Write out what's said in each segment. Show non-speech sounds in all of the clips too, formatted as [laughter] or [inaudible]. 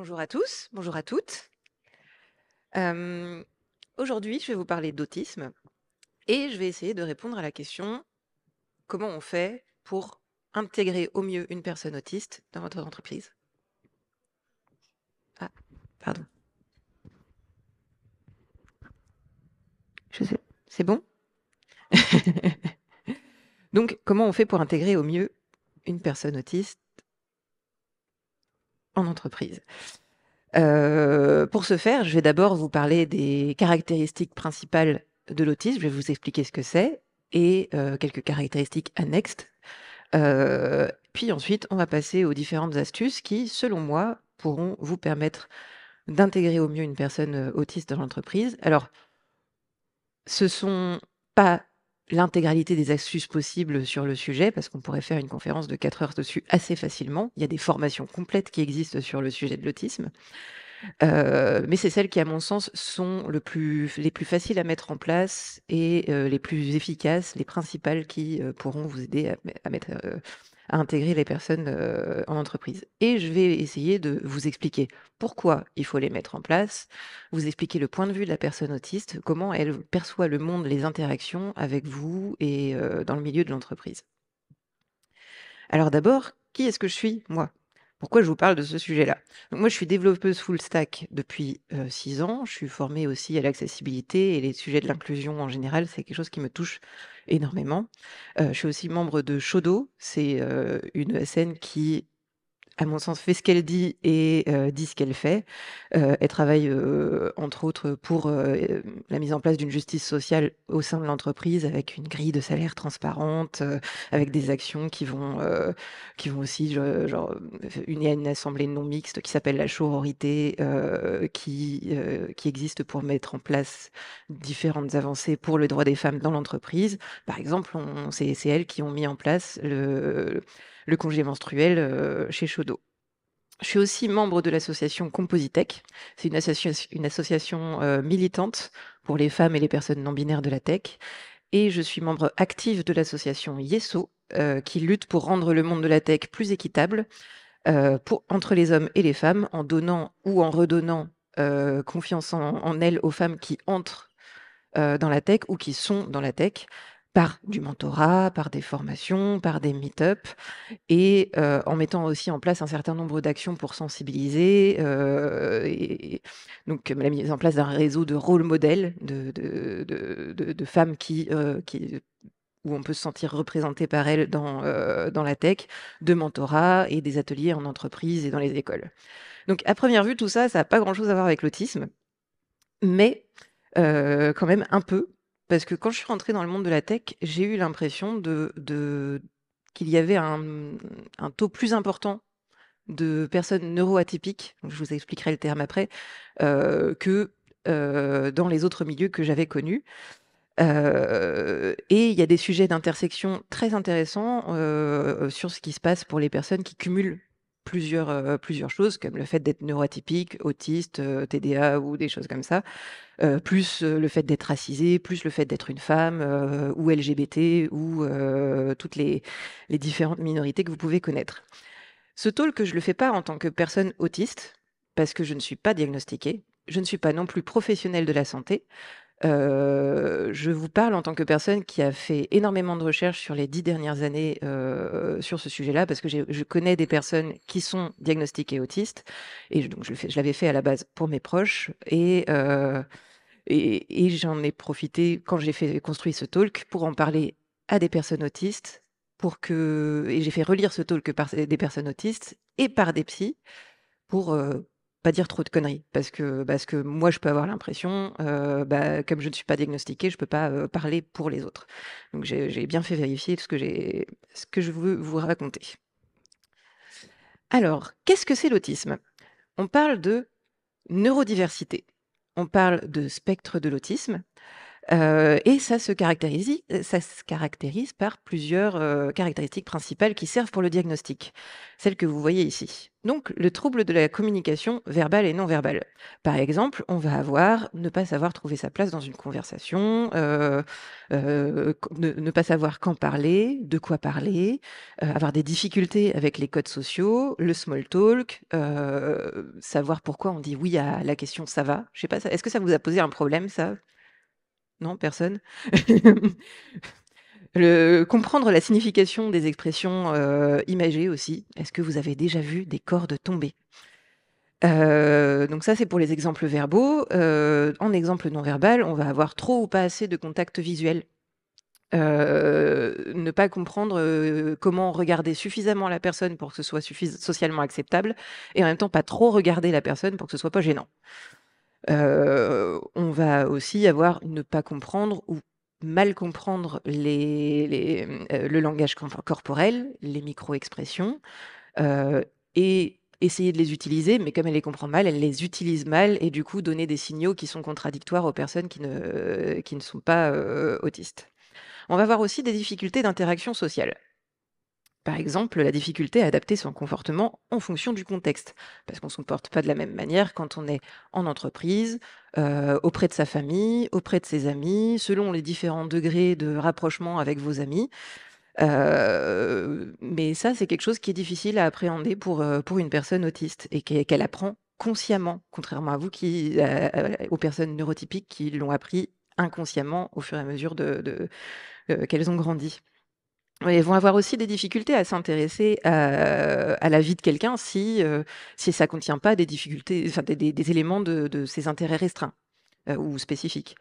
Bonjour à tous, bonjour à toutes. Euh, aujourd'hui, je vais vous parler d'autisme et je vais essayer de répondre à la question comment on fait pour intégrer au mieux une personne autiste dans votre entreprise Ah, pardon. C'est bon [laughs] Donc, comment on fait pour intégrer au mieux une personne autiste en entreprise. Euh, pour ce faire, je vais d'abord vous parler des caractéristiques principales de l'autisme, je vais vous expliquer ce que c'est et euh, quelques caractéristiques annexes. Euh, puis ensuite, on va passer aux différentes astuces qui, selon moi, pourront vous permettre d'intégrer au mieux une personne autiste dans l'entreprise. Alors, ce sont pas l'intégralité des astuces possibles sur le sujet, parce qu'on pourrait faire une conférence de 4 heures dessus assez facilement. Il y a des formations complètes qui existent sur le sujet de l'autisme. Euh, mais c'est celles qui, à mon sens, sont le plus, les plus faciles à mettre en place et euh, les plus efficaces, les principales qui euh, pourront vous aider à, à mettre euh, à intégrer les personnes euh, en entreprise. Et je vais essayer de vous expliquer pourquoi il faut les mettre en place, vous expliquer le point de vue de la personne autiste, comment elle perçoit le monde, les interactions avec vous et euh, dans le milieu de l'entreprise. Alors d'abord, qui est-ce que je suis, moi pourquoi je vous parle de ce sujet-là Moi, je suis développeuse full stack depuis 6 euh, ans. Je suis formée aussi à l'accessibilité et les sujets de l'inclusion en général, c'est quelque chose qui me touche énormément. Euh, je suis aussi membre de Shodo, c'est euh, une e SN qui à mon sens, fait ce qu'elle dit et euh, dit ce qu'elle fait. Euh, elle travaille, euh, entre autres, pour la mise en place d'une justice sociale au sein de l'entreprise, avec une grille de salaire transparente, avec des actions qui vont, qui vont aussi, genre, une, une assemblée non mixte qui s'appelle la Chorororité, qui, qui existe pour mettre en place différentes avancées pour le droit des femmes dans l'entreprise. Par exemple, c'est elles qui ont mis en place le le congé menstruel euh, chez Chaudot. Je suis aussi membre de l'association Compositech. C'est une, association euh, militante pour les femmes et les personnes non binaires de la tech. Et je suis membre active de l'association YESO, euh, qui lutte pour rendre le monde de la tech plus équitable entre les hommes et les femmes, en donnant ou en redonnant confiance en, elles aux femmes qui entrent dans la tech ou qui sont dans la tech, par du mentorat, par des formations, par des meet-up, et euh, en mettant aussi en place un certain nombre d'actions pour sensibiliser, euh, et, donc la mise en place d'un réseau de rôle modèles de, femmes euh, qui, où on peut se sentir représenté par elles euh, dans, la tech, de mentorat et des ateliers en entreprise et dans les écoles. Donc à première vue, tout ça, ça n'a pas grand-chose à voir avec l'autisme, mais quand même un peu, parce que quand je suis rentrée dans le monde de la tech, j'ai eu l'impression de, qu'il y avait un, taux plus important de personnes neuroatypiques, je vous expliquerai le terme après, euh, que euh, dans les autres milieux que j'avais connus. Euh, et il y a des sujets d'intersection très intéressants sur ce qui se passe pour les personnes qui cumulent plusieurs, euh, plusieurs choses, comme le fait d'être neuroatypique, autiste, euh, TDA ou des choses comme ça, euh, plus le fait d'être racisé, plus le fait d'être une femme ou LGBT ou toutes les, les différentes minorités que vous pouvez connaître. Ce que je ne le fais pas en tant que personne autiste, parce que je ne suis pas diagnostiquée, je ne suis pas non plus professionnelle de la santé je vous parle en tant que personne qui a fait énormément de recherches sur les dix dernières années sur ce sujet-là, parce que je connais des personnes qui sont diagnostiquées autistes, et je, donc je, l'avais fait à la base pour mes proches, et, et, j'en ai profité quand j'ai fait construit ce talk pour en parler à des personnes autistes, pour que et j'ai fait relire ce talk par des personnes autistes et par des psys pour pas dire trop de conneries parce que parce que moi je peux avoir l'impression bah, comme je ne suis pas diagnostiquée je peux pas parler pour les autres donc j'ai bien fait vérifier ce que j'ai ce que je veux vous raconter alors qu'est-ce que c'est l'autisme on parle de neurodiversité on parle de spectre de l'autisme et ça se, caractérise, par plusieurs caractéristiques principales qui servent pour le diagnostic, celles que vous voyez ici. Donc, le trouble de la communication verbale et non verbale. Par exemple, on va avoir ne pas savoir trouver sa place dans une conversation, ne, pas savoir quand parler, de quoi parler, avoir des difficultés avec les codes sociaux, le small talk, savoir pourquoi on dit oui à la question ça va. Je pas, est-ce que ça vous a posé un problème ça non, personne. [laughs] comprendre la signification des expressions euh, imagées aussi. Est-ce que vous avez déjà vu des cordes tomber euh, donc ça c'est pour les exemples verbaux. Euh, en exemple non verbal, on va avoir trop ou pas assez de contact visuel. ne pas comprendre comment regarder suffisamment la personne pour que ce soit socialement acceptable et en même temps pas trop regarder la personne pour que ce soit pas gênant on va aussi avoir ne pas comprendre ou mal comprendre mmh, le langage corporel, les micro-expressions, et essayer de les utiliser, mais comme elle les comprend mal, elle les utilise mal, et du coup donner des signaux qui sont contradictoires aux personnes qui ne, qui ne sont pas autistes. On va voir aussi des difficultés d'interaction sociale. Par exemple, la difficulté à adapter son comportement en fonction du contexte, parce qu'on ne se comporte pas de la même manière quand on est en entreprise, euh, auprès de sa famille, auprès de ses amis, selon les différents degrés de rapprochement avec vos amis. Euh, mais ça, c'est quelque chose qui est difficile à appréhender pour, euh, pour une personne autiste et qu'elle apprend consciemment, contrairement à vous, qui, aux personnes neurotypiques qui l'ont appris inconsciemment au fur et à mesure de qu'elles ont grandi. Ils vont avoir aussi des difficultés à s'intéresser euh, à, la vie de quelqu'un si, euh, si ça ne contient pas des difficultés, enfin, des, éléments de, ses intérêts restreints euh, ou spécifiques.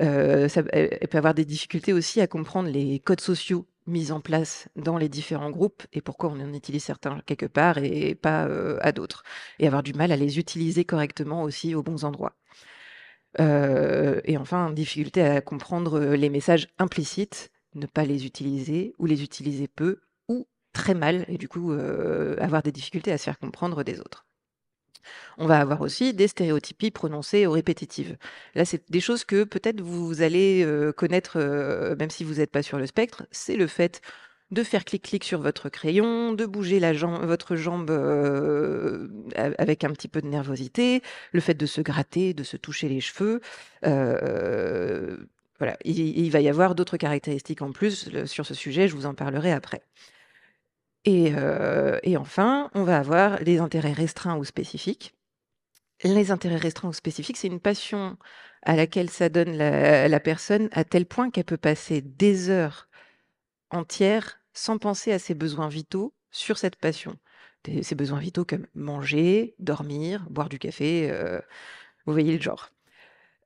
Euh, peuvent peut avoir des difficultés aussi à comprendre les codes sociaux mis en place dans les différents groupes et pourquoi on en utilise certains quelque part et pas à d'autres. Et avoir du mal à les utiliser correctement aussi aux bons endroits. et enfin, difficulté à comprendre les messages implicites ne pas les utiliser ou les utiliser peu ou très mal et du coup avoir des difficultés à se faire comprendre des autres. On va avoir aussi des stéréotypies prononcées ou répétitives. Là, c'est des choses que peut-être vous allez connaître, même si vous n'êtes pas sur le spectre. C'est le fait de faire clic-clic sur votre crayon, de bouger la votre jambe avec un petit peu de nervosité, le fait de se gratter, de se toucher les cheveux, voilà. il va y avoir d'autres caractéristiques en plus sur ce sujet, je vous en parlerai après. Euh, et, enfin, on va avoir les intérêts restreints ou spécifiques. Les intérêts restreints ou spécifiques, c'est une passion à laquelle s'adonne la, la personne à tel point qu'elle peut passer des heures entières sans penser à ses besoins vitaux sur cette passion. ses besoins vitaux comme manger, dormir, boire du café, euh, vous voyez le genre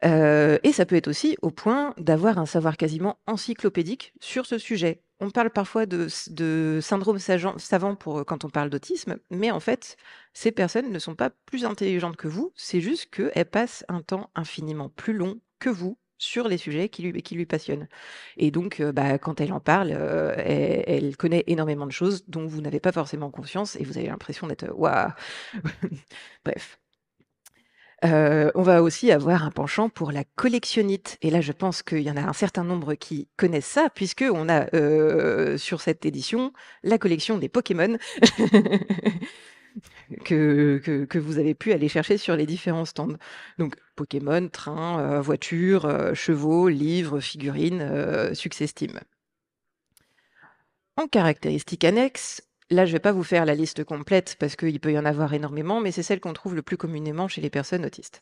et ça peut être aussi au point d'avoir un savoir quasiment encyclopédique sur ce sujet. On parle parfois de, syndrome savant pour, quand on parle d'autisme, mais en fait, ces personnes ne sont pas plus intelligentes que vous, c'est juste qu'elles passent un temps infiniment plus long que vous sur les sujets qui lui, qui lui passionnent. Et donc, bah, quand elle en parle, elle, connaît énormément de choses dont vous n'avez pas forcément conscience et vous avez l'impression d'être waouh. [laughs] Bref. Euh, on va aussi avoir un penchant pour la collectionnite. Et là, je pense qu'il y en a un certain nombre qui connaissent ça, puisque on a euh, sur cette édition la collection des Pokémon. [laughs] que, vous avez pu aller chercher sur les différents stands. Donc Pokémon, train, voitures, euh, voiture, chevaux, livres, figurines, succès Steam. En caractéristiques annexes, Là, je ne vais pas vous faire la liste complète parce qu'il peut y en avoir énormément, mais c'est celle qu'on trouve le plus communément chez les personnes autistes.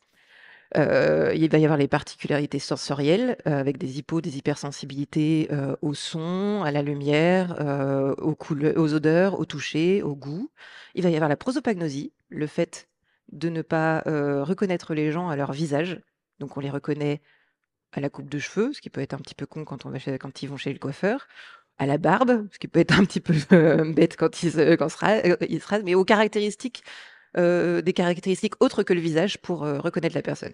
Euh, il va y avoir les particularités sensorielles euh, avec des hypos, des hypersensibilités euh, au son, à la lumière, aux, couleurs, aux odeurs, au toucher, au goût. Il va y avoir la prosopagnosie, le fait de ne pas reconnaître les gens à leur visage. Donc on les reconnaît à la coupe de cheveux, ce qui peut être un petit peu con quand, quand ils vont chez le coiffeur, à la barbe, ce qui peut être un petit peu euh, bête quand il se, quand euh, mais aux caractéristiques, euh, des caractéristiques autres que le visage pour reconnaître la personne.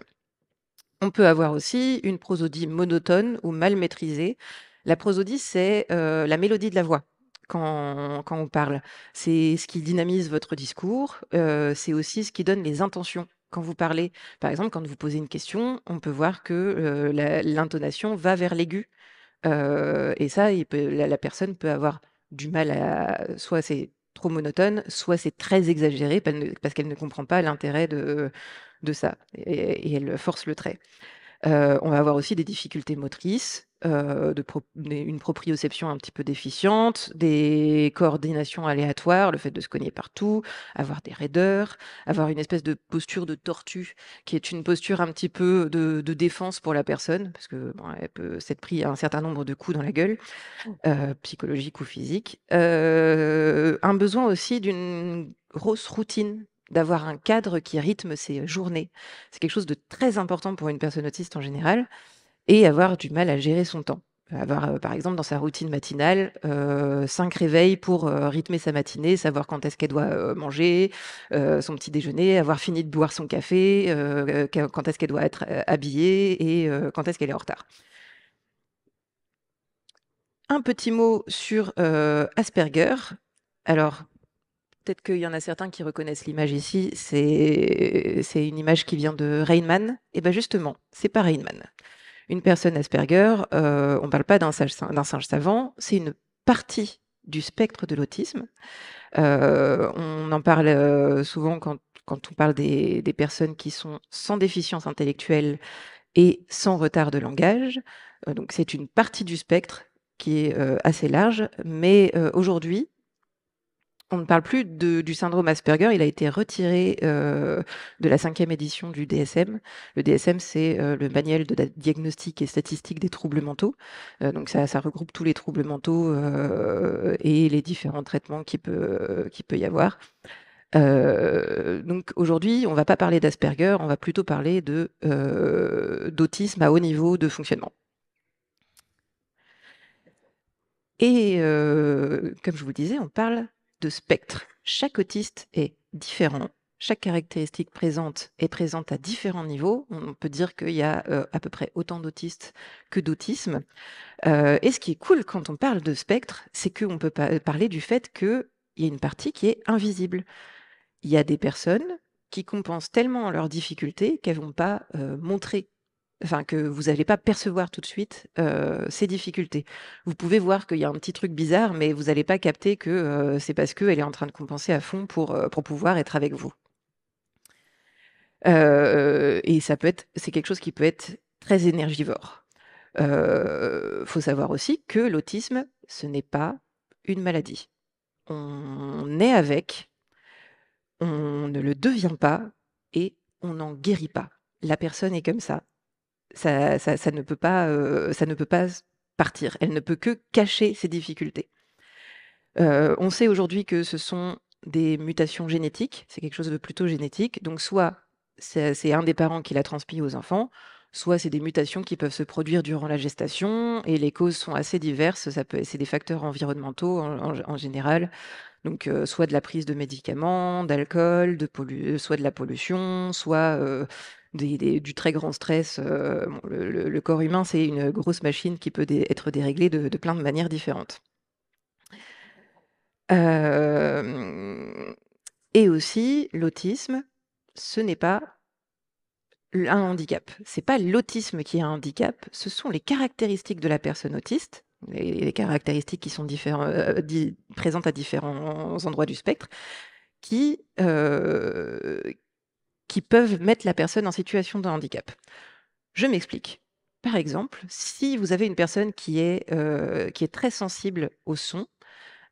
On peut avoir aussi une prosodie monotone ou mal maîtrisée. La prosodie, c'est la mélodie de la voix. Quand, on parle. C'est ce qui dynamise votre discours, c'est aussi ce qui donne les intentions quand vous parlez. Par exemple, quand vous posez une question, on peut voir que l'intonation va vers l'aigu et ça, la personne peut avoir du mal à soit c'est trop monotone, soit c'est très exagéré, parce qu'elle ne comprend pas l'intérêt de ça et elle force le trait on va avoir aussi des difficultés motrices, une proprioception un petit peu déficiente, des coordinations aléatoires, le fait de se cogner partout, avoir des raideurs, avoir une espèce de posture de tortue, qui est une posture un petit peu de, défense pour la personne, parce que elle peut s'être pris un certain nombre de coups dans la gueule, oh. psychologique ou physique. un besoin aussi d'une grosse routine d'avoir un cadre qui rythme ses journées. C'est quelque chose de très important pour une personne autiste en général, et avoir du mal à gérer son temps. Avoir, par exemple, dans sa routine matinale, cinq réveils pour rythmer sa matinée, savoir quand est-ce qu'elle doit manger, son petit déjeuner, avoir fini de boire son café, quand est-ce qu'elle doit être habillée et quand est-ce qu'elle est en retard. Un petit mot sur Asperger. Alors, peut-être qu'il y en a certains qui reconnaissent l'image ici, c'est une image qui vient de Rainman. Et eh bien justement, c'est pas Rainman. Une personne Asperger, euh, on ne parle pas d'un singe, singe savant, c'est une partie du spectre de l'autisme. Euh, on en parle euh, souvent quand, on parle des, personnes qui sont sans déficience intellectuelle et sans retard de langage. donc c'est une partie du spectre qui est assez large, mais aujourd'hui, on ne parle plus du syndrome Asperger. Il a été retiré euh, de la cinquième édition du DSM. Le DSM, c'est euh, le manuel de diagnostic et statistique des troubles mentaux. Euh, donc ça, ça, regroupe tous les troubles mentaux et les différents traitements qu'il peut, y avoir. donc aujourd'hui, on ne va pas parler d'Asperger, on va plutôt parler d'autisme à haut niveau de fonctionnement. Et comme je vous le disais, on parle de spectre. Chaque autiste est différent. Chaque caractéristique présente est présente à différents niveaux. On peut dire qu'il y a euh, à peu près autant d'autistes que d'autisme. Euh, et ce qui est cool quand on parle de spectre, c'est qu'on peut pas parler du fait qu'il y a une partie qui est invisible. Il y a des personnes qui compensent tellement leurs difficultés qu'elles vont pas euh, montrer enfin que vous n'allez pas percevoir tout de suite euh, ces difficultés. Vous pouvez voir qu'il y a un petit truc bizarre, mais vous n'allez pas capter que euh, c'est parce qu'elle est en train de compenser à fond pour, euh, pour pouvoir être avec vous. et ça peut être, c'est quelque chose qui peut être très énergivore. Il faut savoir aussi que l'autisme, ce n'est pas une maladie. On est avec, on ne le devient pas et on n'en guérit pas. La personne est comme ça, ça, ne peut pas, euh, ça ne peut pas partir. Elle ne peut que cacher ses difficultés. Euh, on sait aujourd'hui que ce sont des mutations génétiques, c'est quelque chose de plutôt génétique. Donc soit c'est un des parents qui l'a transmis aux enfants, soit c'est des mutations qui peuvent se produire durant la gestation, et les causes sont assez diverses, ça peut c'est des facteurs environnementaux en, général, donc euh, soit de la prise de médicaments, d'alcool, de soit de la pollution, soit du très grand stress. Euh, le, corps humain, c'est une grosse machine qui peut être déréglée de, plein de manières différentes. Euh, et aussi, l'autisme, ce n'est pas un handicap. C'est pas l'autisme qui est un handicap, ce sont les caractéristiques de la personne autiste les, caractéristiques qui sont euh, présentes à différents endroits du spectre, qui, qui peuvent mettre la personne en situation de handicap. Je m'explique. Par exemple, si vous avez une personne qui est, euh, qui est très sensible au son,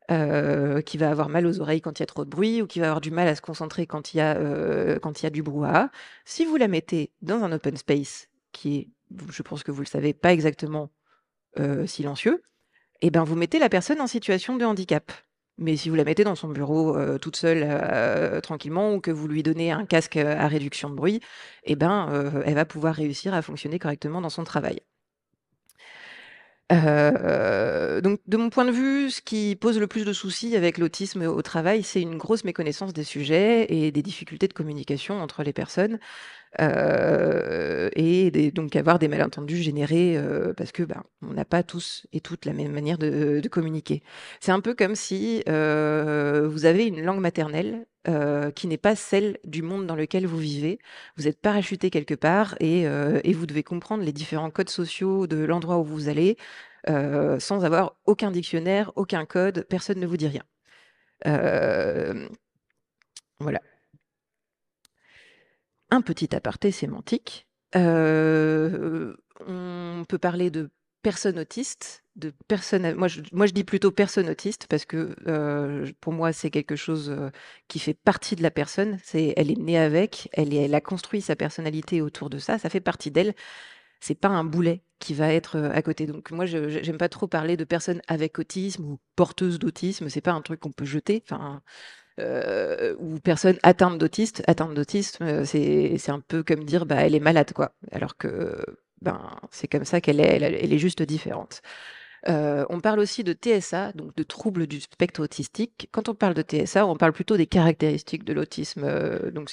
euh, qui va avoir mal aux oreilles quand il y a trop de bruit ou qui va avoir du mal à se concentrer quand il y a, euh, quand il a du brouhaha, si vous la mettez dans un open space qui est, je pense que vous le savez, pas exactement silencieux, et eh ben vous mettez la personne en situation de handicap. Mais si vous la mettez dans son bureau euh, toute seule euh, tranquillement ou que vous lui donnez un casque à réduction de bruit, eh ben, euh, elle va pouvoir réussir à fonctionner correctement dans son travail. donc, de mon point de vue, ce qui pose le plus de soucis avec l'autisme au travail, c'est une grosse méconnaissance des sujets et des difficultés de communication entre les personnes. Euh, et donc avoir des malentendus générés euh, parce que bah, on n'a pas tous et toutes la même manière de, communiquer. C'est un peu comme si euh, vous avez une langue maternelle qui n'est pas celle du monde dans lequel vous vivez. Vous êtes parachuté quelque part et, vous devez comprendre les différents codes sociaux de l'endroit où vous allez sans avoir aucun dictionnaire, aucun code, personne ne vous dit rien. voilà un petit aparté sémantique. Euh, on peut parler de personne autiste, de personne. Moi, je, dis plutôt personne autiste parce que euh, pour moi, c'est quelque chose euh, qui fait partie de la personne. C'est, elle est née avec, elle, elle a construit sa personnalité autour de ça. Ça fait partie d'elle. C'est pas un boulet qui va être à côté. Donc moi, je j'aime pas trop parler de personne avec autisme ou porteuse d'autisme. C'est pas un truc qu'on peut jeter. Enfin, euh, ou personne atteinte d'autisme. Atteinte d'autisme, euh, c'est, un peu comme dire bah, elle est malade, quoi. Alors que ben, c'est comme ça qu'elle est, elle, est juste différente. Euh, on parle aussi de TSA, donc de troubles du spectre autistique. Quand on parle de TSA, on parle plutôt des caractéristiques de l'autisme. donc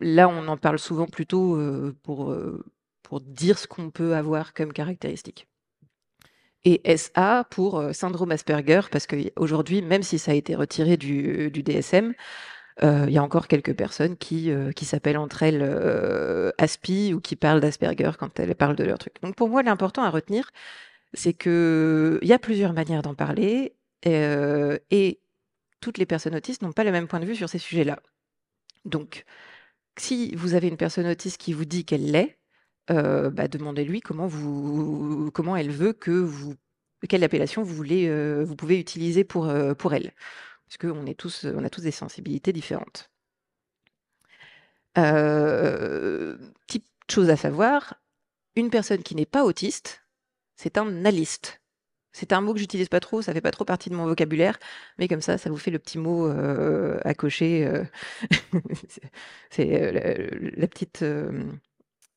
là, on en parle souvent plutôt pour, pour dire ce qu'on peut avoir comme caractéristique et SA pour euh, syndrome Asperger, parce qu'aujourd'hui, même si ça a été retiré du, DSM, il euh, y a encore quelques personnes qui, euh, qui s'appellent entre elles Aspie ou qui parlent d'Asperger quand elles parlent de leur truc. Donc pour moi, l'important à retenir, c'est qu'il y a plusieurs manières d'en parler et toutes les personnes autistes n'ont pas le même point de vue sur ces sujets-là. Donc, si vous avez une personne autiste qui vous dit qu'elle l'est, euh, bah, demandez-lui comment, vous, comment elle veut que vous, quelle appellation vous, voulez, euh, vous pouvez utiliser pour, euh, pour elle. Parce qu'on tous, on a tous des sensibilités différentes. petite chose à savoir, une personne qui n'est pas autiste, c'est un analyste. C'est un mot que j'utilise pas trop, ça fait pas trop partie de mon vocabulaire, mais comme ça, ça vous fait le petit mot à cocher. [laughs] c'est la, petite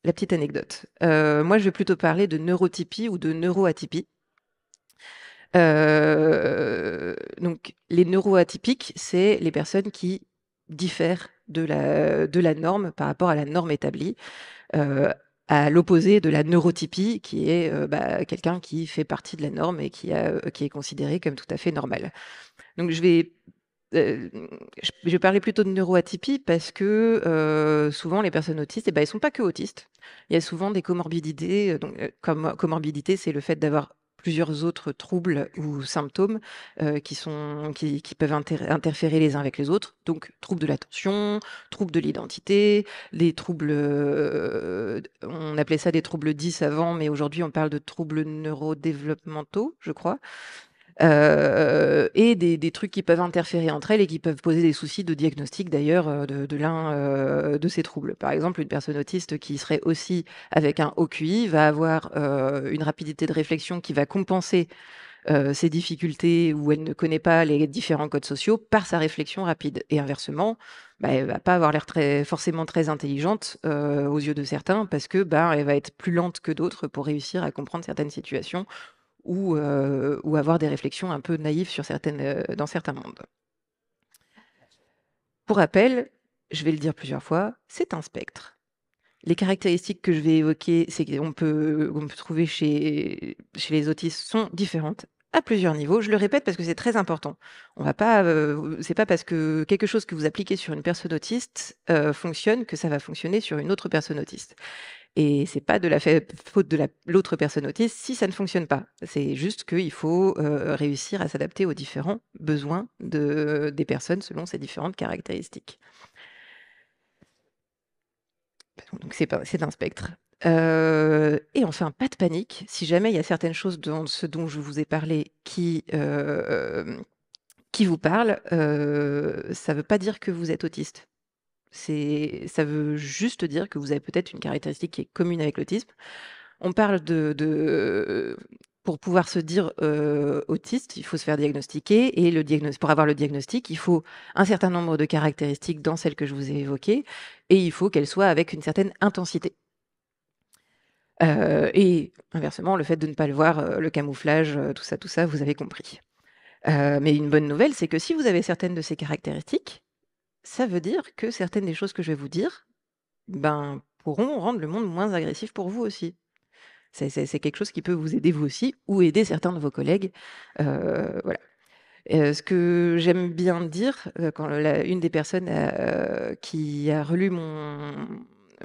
la petite anecdote. Euh, moi, je vais plutôt parler de neurotypie ou de neuroatypie. Euh, donc, les neuroatypiques, c'est les personnes qui diffèrent de la, norme par rapport à la norme établie, euh, à l'opposé de la neurotypie, qui est bah, quelqu'un qui fait partie de la norme et qui, qui est considéré comme tout à fait normal. Donc, je vais euh, je, parlais plutôt de neuroatypie parce que euh, souvent les personnes autistes, eh ben, elles ne sont pas que autistes. Il y a souvent des comorbidités. Euh, donc, comorbidité, c'est le fait d'avoir plusieurs autres troubles ou symptômes qui, sont, qui, peuvent interférer les uns avec les autres. Donc, troubles de l'attention, troubles de l'identité, les troubles, on appelait ça des troubles 10 avant, mais aujourd'hui on parle de troubles neurodéveloppementaux, je crois. Euh, et des, trucs qui peuvent interférer entre elles et qui peuvent poser des soucis de diagnostic d'ailleurs euh, de, l'un euh, de ces troubles. Par exemple, une personne autiste qui serait aussi avec un haut QI va avoir une rapidité de réflexion qui va compenser ses difficultés où elle ne connaît pas les différents codes sociaux par sa réflexion rapide. Et inversement, bah, elle va pas avoir l'air très, forcément très intelligente aux yeux de certains parce que bah, elle va être plus lente que d'autres pour réussir à comprendre certaines situations ou, euh, ou avoir des réflexions un peu naïves sur certaines, euh, dans certains mondes. Pour rappel, je vais le dire plusieurs fois, c'est un spectre. Les caractéristiques que je vais évoquer, c'est qu'on peut, on peut trouver chez, chez les autistes sont différentes à plusieurs niveaux. Je le répète parce que c'est très important. On va pas, euh, c'est pas parce que quelque chose que vous appliquez sur une personne autiste fonctionne que ça va fonctionner sur une autre personne autiste. Et c'est pas de la faute de l'autre personne autiste si ça ne fonctionne pas. C'est juste qu'il faut euh, réussir à s'adapter aux différents besoins des personnes selon ces différentes caractéristiques. Donc c'est un spectre. Euh, et enfin, pas de panique. Si jamais il y a certaines choses dans ce dont je vous ai parlé qui euh, qui vous parlent, ça ne veut pas dire que vous êtes autiste ça veut juste dire que vous avez peut-être une caractéristique qui est commune avec l'autisme. On parle de, pour pouvoir se dire euh, autiste, il faut se faire diagnostiquer et le pour avoir le diagnostic, il faut un certain nombre de caractéristiques dans celles que je vous ai évoquées et il faut qu'elles soient avec une certaine intensité. Euh, et inversement, le fait de ne pas le voir, euh, le camouflage, tout ça, tout ça, vous avez compris. mais une bonne nouvelle, c'est que si vous avez certaines de ces caractéristiques, ça veut dire que certaines des choses que je vais vous dire, ben, pourront rendre le monde moins agressif pour vous aussi. C'est, quelque chose qui peut vous aider vous aussi ou aider certains de vos collègues. Euh, voilà. Euh, ce que j'aime bien dire, euh, quand une des personnes qui a relu mon,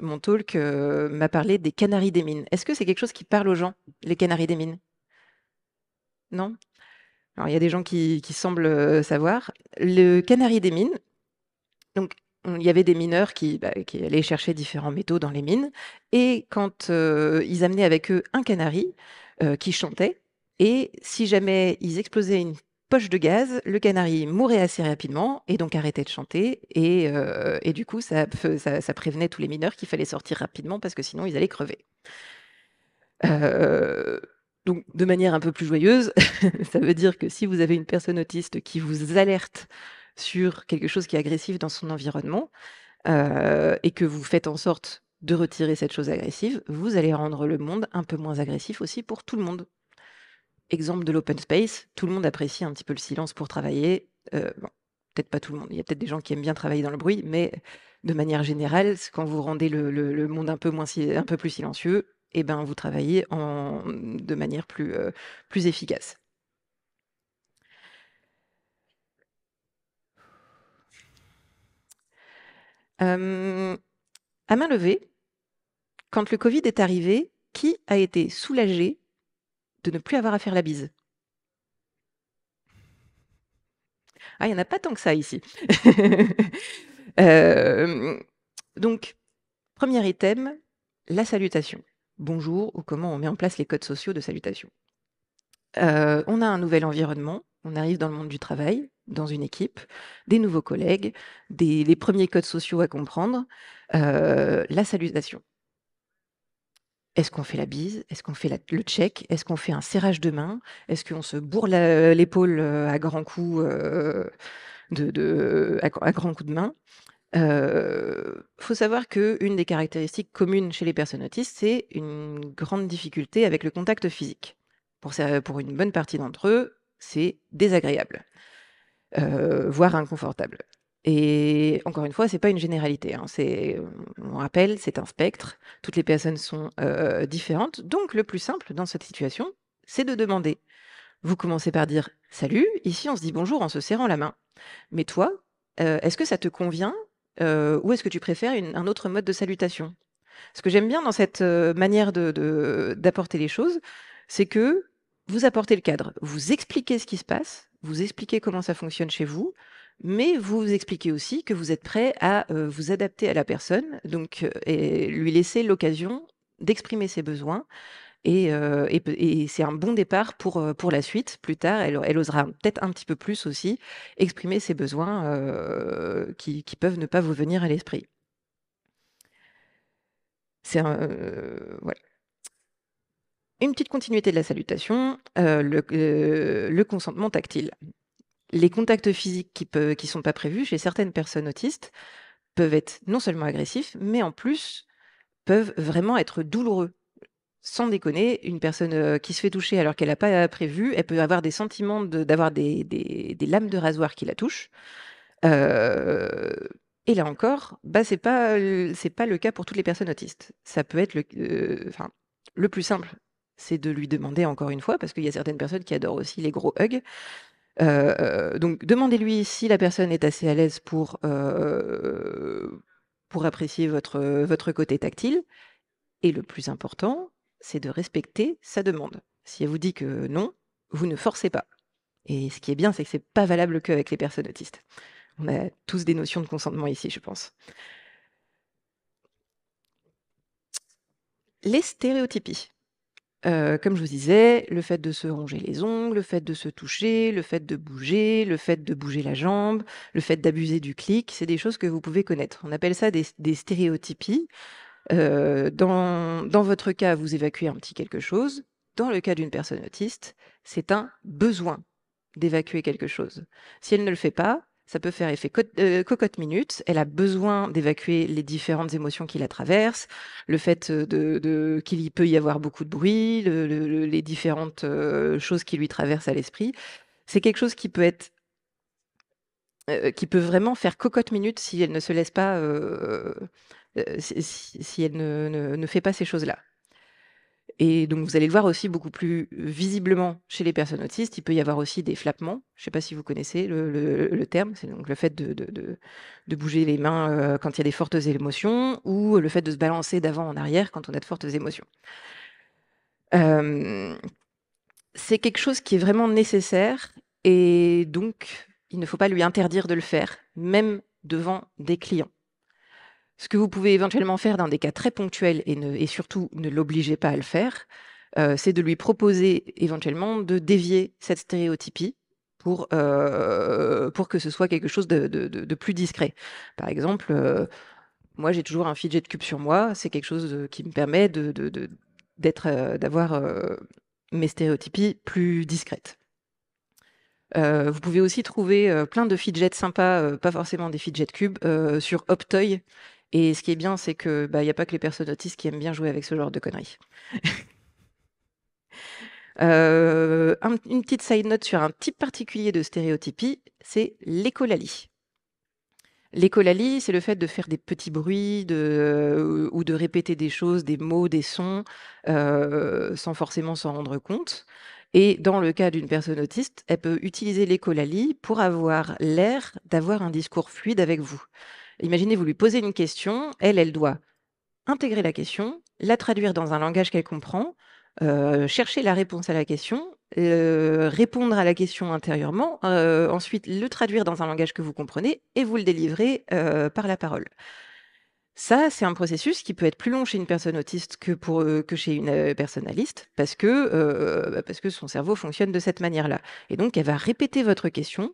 mon talk m'a parlé des canaries des mines. Est-ce que c'est quelque chose qui parle aux gens, les canaries des mines Non Alors, il y a des gens qui, semblent savoir. Le canari des mines, donc, il y avait des mineurs bah, qui, allaient chercher différents métaux dans les mines. Et quand euh, ils amenaient avec eux un canari euh, qui chantait, et si jamais ils explosaient une poche de gaz, le canari mourait assez rapidement et donc arrêtait de chanter. Et, euh, du coup, ça, ça, prévenait tous les mineurs qu'il fallait sortir rapidement parce que sinon ils allaient crever. Donc, de manière un peu plus joyeuse, [laughs] ça veut dire que si vous avez une personne autiste qui vous alerte sur quelque chose qui est agressif dans son environnement euh, et que vous faites en sorte de retirer cette chose agressive, vous allez rendre le monde un peu moins agressif aussi pour tout le monde. Exemple de l'open space, tout le monde apprécie un petit peu le silence pour travailler. Euh, bon, peut-être pas tout le monde, il y a peut-être des gens qui aiment bien travailler dans le bruit, mais de manière générale, quand vous rendez le, monde un peu, plus silencieux, et eh ben, vous travaillez en, de manière plus euh, efficace. Euh, à main levée, quand le Covid est arrivé, qui a été soulagé de ne plus avoir à faire la bise Ah, il n'y en a pas tant que ça ici. [laughs] Euh, donc, premier item, la salutation. Bonjour ou comment on met en place les codes sociaux de salutation. Euh, on a un nouvel environnement, on arrive dans le monde du travail, dans une équipe, des nouveaux collègues, des, les premiers codes sociaux à comprendre, euh, la salutation. Est-ce qu'on fait la bise Est-ce qu'on fait le check Est-ce qu'on fait un serrage de main Est-ce qu'on se bourre l'épaule euh, euh, à grands coups de, à, de main Il faut savoir qu'une des caractéristiques communes chez les personnes autistes, c'est une grande difficulté avec le contact physique. pour une bonne partie d'entre eux, c'est désagréable. Euh, voire inconfortable. Et encore une fois, ce n'est pas une généralité. Hein. on rappelle, c'est un spectre. Toutes les personnes sont euh, différentes. Donc, le plus simple dans cette situation, c'est de demander. Vous commencez par dire salut. Ici, on se dit bonjour en se serrant la main. Mais toi, euh, est-ce que ça te convient ou est-ce que tu préfères un autre mode de salutation Ce que j'aime bien dans cette manière d'apporter les choses, c'est que vous apportez le cadre, vous expliquez ce qui se passe, vous expliquer comment ça fonctionne chez vous, mais vous expliquer expliquez aussi que vous êtes prêt à euh, vous adapter à la personne, donc euh, et lui laisser l'occasion d'exprimer ses besoins. Et, euh, c'est un bon départ pour, pour la suite. Plus tard, elle, osera peut-être un petit peu plus aussi exprimer ses besoins qui, qui peuvent ne pas vous venir à l'esprit. C'est un. voilà. Une petite continuité de la salutation, euh, euh, le, consentement tactile. Les contacts physiques qui ne sont pas prévus chez certaines personnes autistes peuvent être non seulement agressifs, mais en plus peuvent vraiment être douloureux. Sans déconner, une personne euh, qui se fait toucher alors qu'elle n'a pas prévu, elle peut avoir des sentiments d'avoir des, lames de rasoir qui la touchent. et là encore, bah c'est pas le cas pour toutes les personnes autistes. Ça peut être le plus simple, c'est de lui demander encore une fois, parce qu'il y a certaines personnes qui adorent aussi les gros hugs. Euh, euh, donc demandez-lui si la personne est assez à l'aise pour, euh, pour apprécier votre, votre côté tactile. Et le plus important, c'est de respecter sa demande. Si elle vous dit que non, vous ne forcez pas. Et ce qui est bien, c'est que c'est pas valable qu'avec les personnes autistes. On a tous des notions de consentement ici, je pense. Les stéréotypies. Euh, comme je vous disais, le fait de se ronger les ongles, le fait de se toucher, le fait de bouger, le fait de bouger la jambe, le fait d'abuser du clic, c'est des choses que vous pouvez connaître. On appelle ça des stéréotypies. Euh, dans dans votre cas, vous évacuez un petit quelque chose. Dans le cas d'une personne autiste, c'est un besoin d'évacuer quelque chose. Si elle ne le fait pas, ça peut faire effet euh, cocotte minute. Elle a besoin d'évacuer les différentes émotions qui la traversent, le fait euh, de, qu'il peut y avoir beaucoup de bruit, les différentes euh, choses qui lui traversent à l'esprit. C'est quelque chose qui peut être qui peut vraiment faire cocotte minute si elle ne se laisse pas, si, elle ne, ne fait pas ces choses-là. Et donc, vous allez le voir aussi beaucoup plus visiblement chez les personnes autistes. Il peut y avoir aussi des flappements. Je ne sais pas si vous connaissez le, terme. C'est donc le fait de, bouger les mains euh, quand il y a des fortes émotions ou le fait de se balancer d'avant en arrière quand on a de fortes émotions. Euh, c'est quelque chose qui est vraiment nécessaire et donc il ne faut pas lui interdire de le faire, même devant des clients. Ce que vous pouvez éventuellement faire dans des cas très ponctuels et, surtout ne l'obligez pas à le faire, euh, c'est de lui proposer éventuellement de dévier cette stéréotypie pour, euh, pour que ce soit quelque chose de, plus discret. Par exemple, euh, moi j'ai toujours un fidget cube sur moi, c'est quelque chose qui me permet d'être, d'avoir mes stéréotypies plus discrètes. vous pouvez aussi trouver plein de fidgets sympas, pas forcément des fidgets cubes, sur Optoy, et ce qui est bien, c'est que n'y bah, a pas que les personnes autistes qui aiment bien jouer avec ce genre de conneries. [laughs] Euh, une petite side note sur un type particulier de stéréotypie, c'est l'écolalie. L'écolalie, c'est le fait de faire des petits bruits ou de répéter des choses, des mots, des sons, euh, sans forcément s'en rendre compte. Et dans le cas d'une personne autiste, elle peut utiliser l'écolalie pour avoir l'air d'avoir un discours fluide avec vous. Imaginez, vous lui posez une question, elle, elle doit intégrer la question, la traduire dans un langage qu'elle comprend, euh, chercher la réponse à la question, euh, répondre à la question intérieurement, euh, ensuite le traduire dans un langage que vous comprenez et vous le délivrer par la parole. Ça, c'est un processus qui peut être plus long chez une personne autiste que, pour, que chez une personnaliste, parce que, bah, parce que son cerveau fonctionne de cette manière-là. Et donc, elle va répéter votre question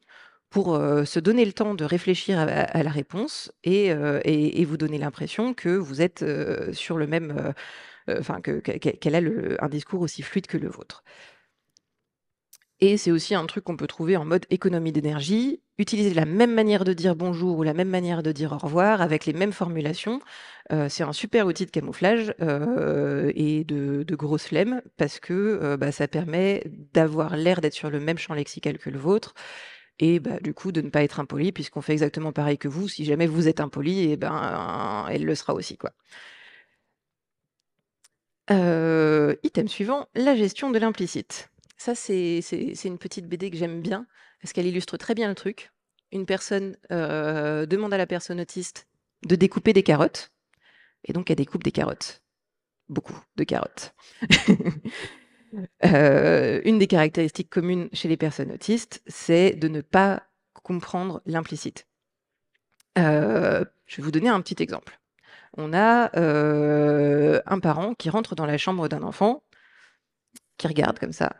pour euh, se donner le temps de réfléchir à, la réponse euh, et, vous donner l'impression que vous êtes euh, sur le même, enfin qu'elle a un discours aussi fluide que le vôtre. Et c'est aussi un truc qu'on peut trouver en mode économie d'énergie. Utiliser la même manière de dire bonjour ou la même manière de dire au revoir avec les mêmes formulations, c'est un super outil de camouflage et de, grosse flemme parce que bah, ça permet d'avoir l'air d'être sur le même champ lexical que le vôtre et bah, du coup de ne pas être impoli puisqu'on fait exactement pareil que vous. Si jamais vous êtes impoli, et eh ben euh, elle le sera aussi quoi. Euh, item suivant, la gestion de l'implicite. Ça, c'est une petite BD que j'aime bien, parce qu'elle illustre très bien le truc. Une personne euh, demande à la personne autiste de découper des carottes, et donc elle découpe des carottes. Beaucoup de carottes. [laughs] Euh, une des caractéristiques communes chez les personnes autistes, c'est de ne pas comprendre l'implicite. Euh, je vais vous donner un petit exemple. On a euh, un parent qui rentre dans la chambre d'un enfant, qui regarde comme ça.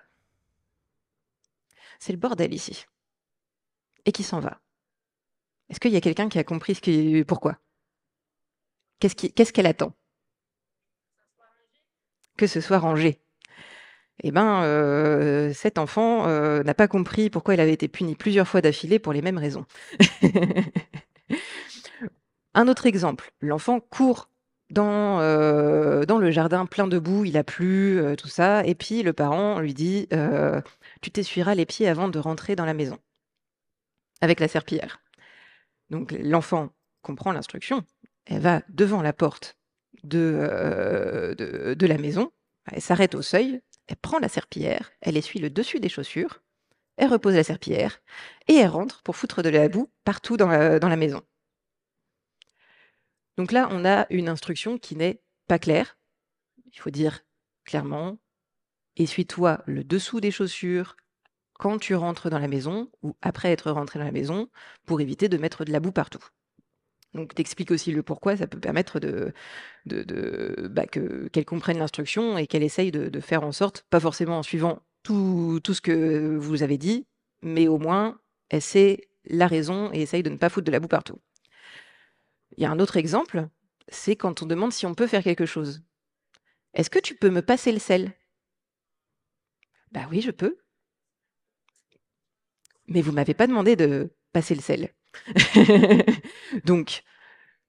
C'est le bordel ici. Et qui s'en va. Est-ce qu'il y a quelqu'un qui a compris ce qui... pourquoi Qu'est-ce qu'elle attend Que ce soit rangé. Et eh ben, euh, cet enfant euh, n'a pas compris pourquoi il avait été puni plusieurs fois d'affilée pour les mêmes raisons. [laughs] Un autre exemple, l'enfant court euh, dans, le jardin plein de boue, il a plu, tout ça, et puis le parent lui dit Tu t'essuieras les pieds avant de rentrer dans la maison avec la serpillière. Donc l'enfant comprend l'instruction, elle va devant la porte de, de la maison, elle s'arrête au seuil, elle prend la serpillière, elle essuie le dessus des chaussures, elle repose la serpillière et elle rentre pour foutre de la boue partout dans la, dans la maison. Donc là, on a une instruction qui n'est pas claire. Il faut dire clairement essuie-toi le dessous des chaussures quand tu rentres dans la maison ou après être rentré dans la maison pour éviter de mettre de la boue partout. Donc, t'expliques aussi le pourquoi, ça peut permettre de, de, bah, que, qu'elle comprenne l'instruction et qu'elle essaye de, faire en sorte, pas forcément en suivant tout, ce que vous avez dit, mais au moins, elle sait la raison et essaye de ne pas foutre de la boue partout. Il y a un autre exemple, c'est quand on demande si on peut faire quelque chose. Est-ce que tu peux me passer le sel Bah oui, je peux. Mais vous m'avez pas demandé de passer le sel. [laughs] Donc,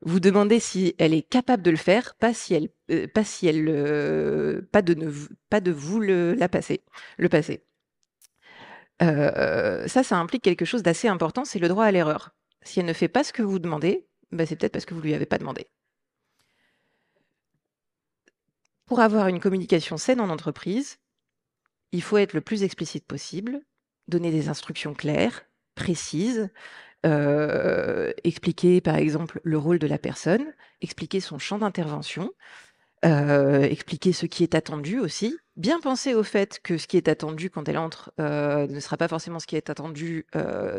vous demandez si elle est capable de le faire, pas si elle, euh, pas si elle, euh, pas de ne, pas de vous le la passer, le passer. Euh, ça, ça implique quelque chose d'assez important, c'est le droit à l'erreur. Si elle ne fait pas ce que vous demandez, bah, c'est peut-être parce que vous lui avez pas demandé. Pour avoir une communication saine en entreprise, il faut être le plus explicite possible, donner des instructions claires, précises, euh, expliquer par exemple le rôle de la personne, expliquer son champ d'intervention, euh, expliquer ce qui est attendu aussi, bien penser au fait que ce qui est attendu quand elle entre euh, ne sera pas forcément ce qui est attendu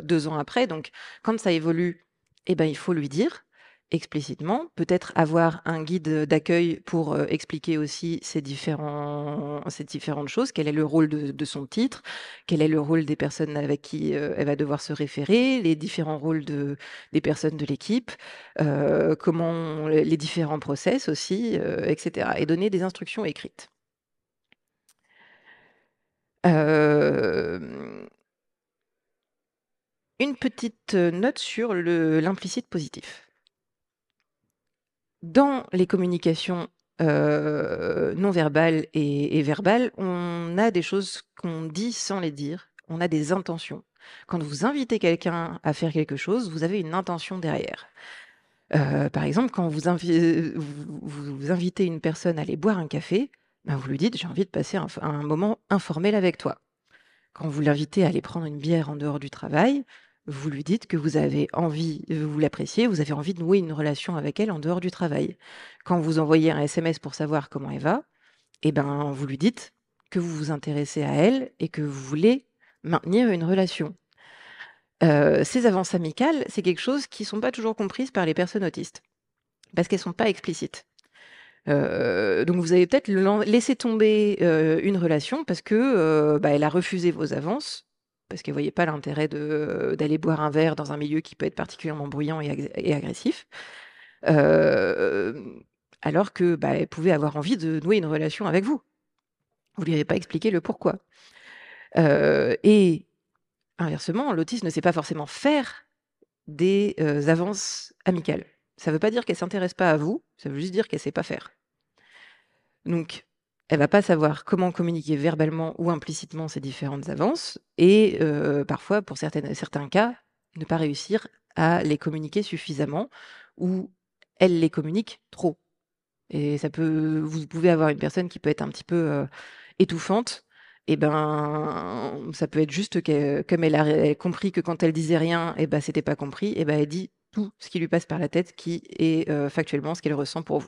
deux ans après. Donc quand ça évolue, eh ben, il faut lui dire explicitement, peut-être avoir un guide d'accueil pour euh, expliquer aussi ces, différentes choses, quel est le rôle de, son titre, quel est le rôle des personnes avec qui euh, elle va devoir se référer, les différents rôles des personnes de l'équipe, euh, comment les différents process aussi, etc. Et donner des instructions écrites. Une petite note sur l'implicite positif dans les communications euh, non verbales et, verbales, on a des choses qu'on dit sans les dire, on a des intentions. Quand vous invitez quelqu'un à faire quelque chose, vous avez une intention derrière. Euh, par exemple, quand vous, invitez une personne à aller boire un café, ben, vous lui dites j'ai envie de passer un, moment informel avec toi. Quand vous l'invitez à aller prendre une bière en dehors du travail, vous lui dites que vous avez envie, vous l'appréciez, vous avez envie de nouer une relation avec elle en dehors du travail. Quand vous envoyez un SMS pour savoir comment elle va, eh ben, vous lui dites que vous vous intéressez à elle et que vous voulez maintenir une relation. Euh, ces avances amicales, c'est quelque chose qui ne sont pas toujours comprises par les personnes autistes, parce qu'elles ne sont pas explicites. Euh, donc vous avez peut-être laissé tomber euh, une relation parce que bah, elle a refusé vos avances parce qu'elle ne voyait pas l'intérêt euh, d'aller boire un verre dans un milieu qui peut être particulièrement bruyant et, agressif. Euh, alors que bah, elle pouvait avoir envie de nouer une relation avec vous. Vous ne lui avez pas expliqué le pourquoi. Euh, et inversement, l'autiste ne sait pas forcément faire des avances amicales. Ça ne veut pas dire qu'elle ne s'intéresse pas à vous, ça veut juste dire qu'elle ne sait pas faire. Donc, elle va pas savoir comment communiquer verbalement ou implicitement ses différentes avances et euh, parfois, pour certains cas, ne pas réussir à les communiquer suffisamment ou elle les communique trop. Et ça peut, vous pouvez avoir une personne qui peut être un petit peu euh, étouffante. Et eh ben, ça peut être juste que comme elle a, compris que quand elle disait rien, et eh ben c'était pas compris. Et eh ben elle dit tout ce qui lui passe par la tête, qui est euh, factuellement ce qu'elle ressent pour vous.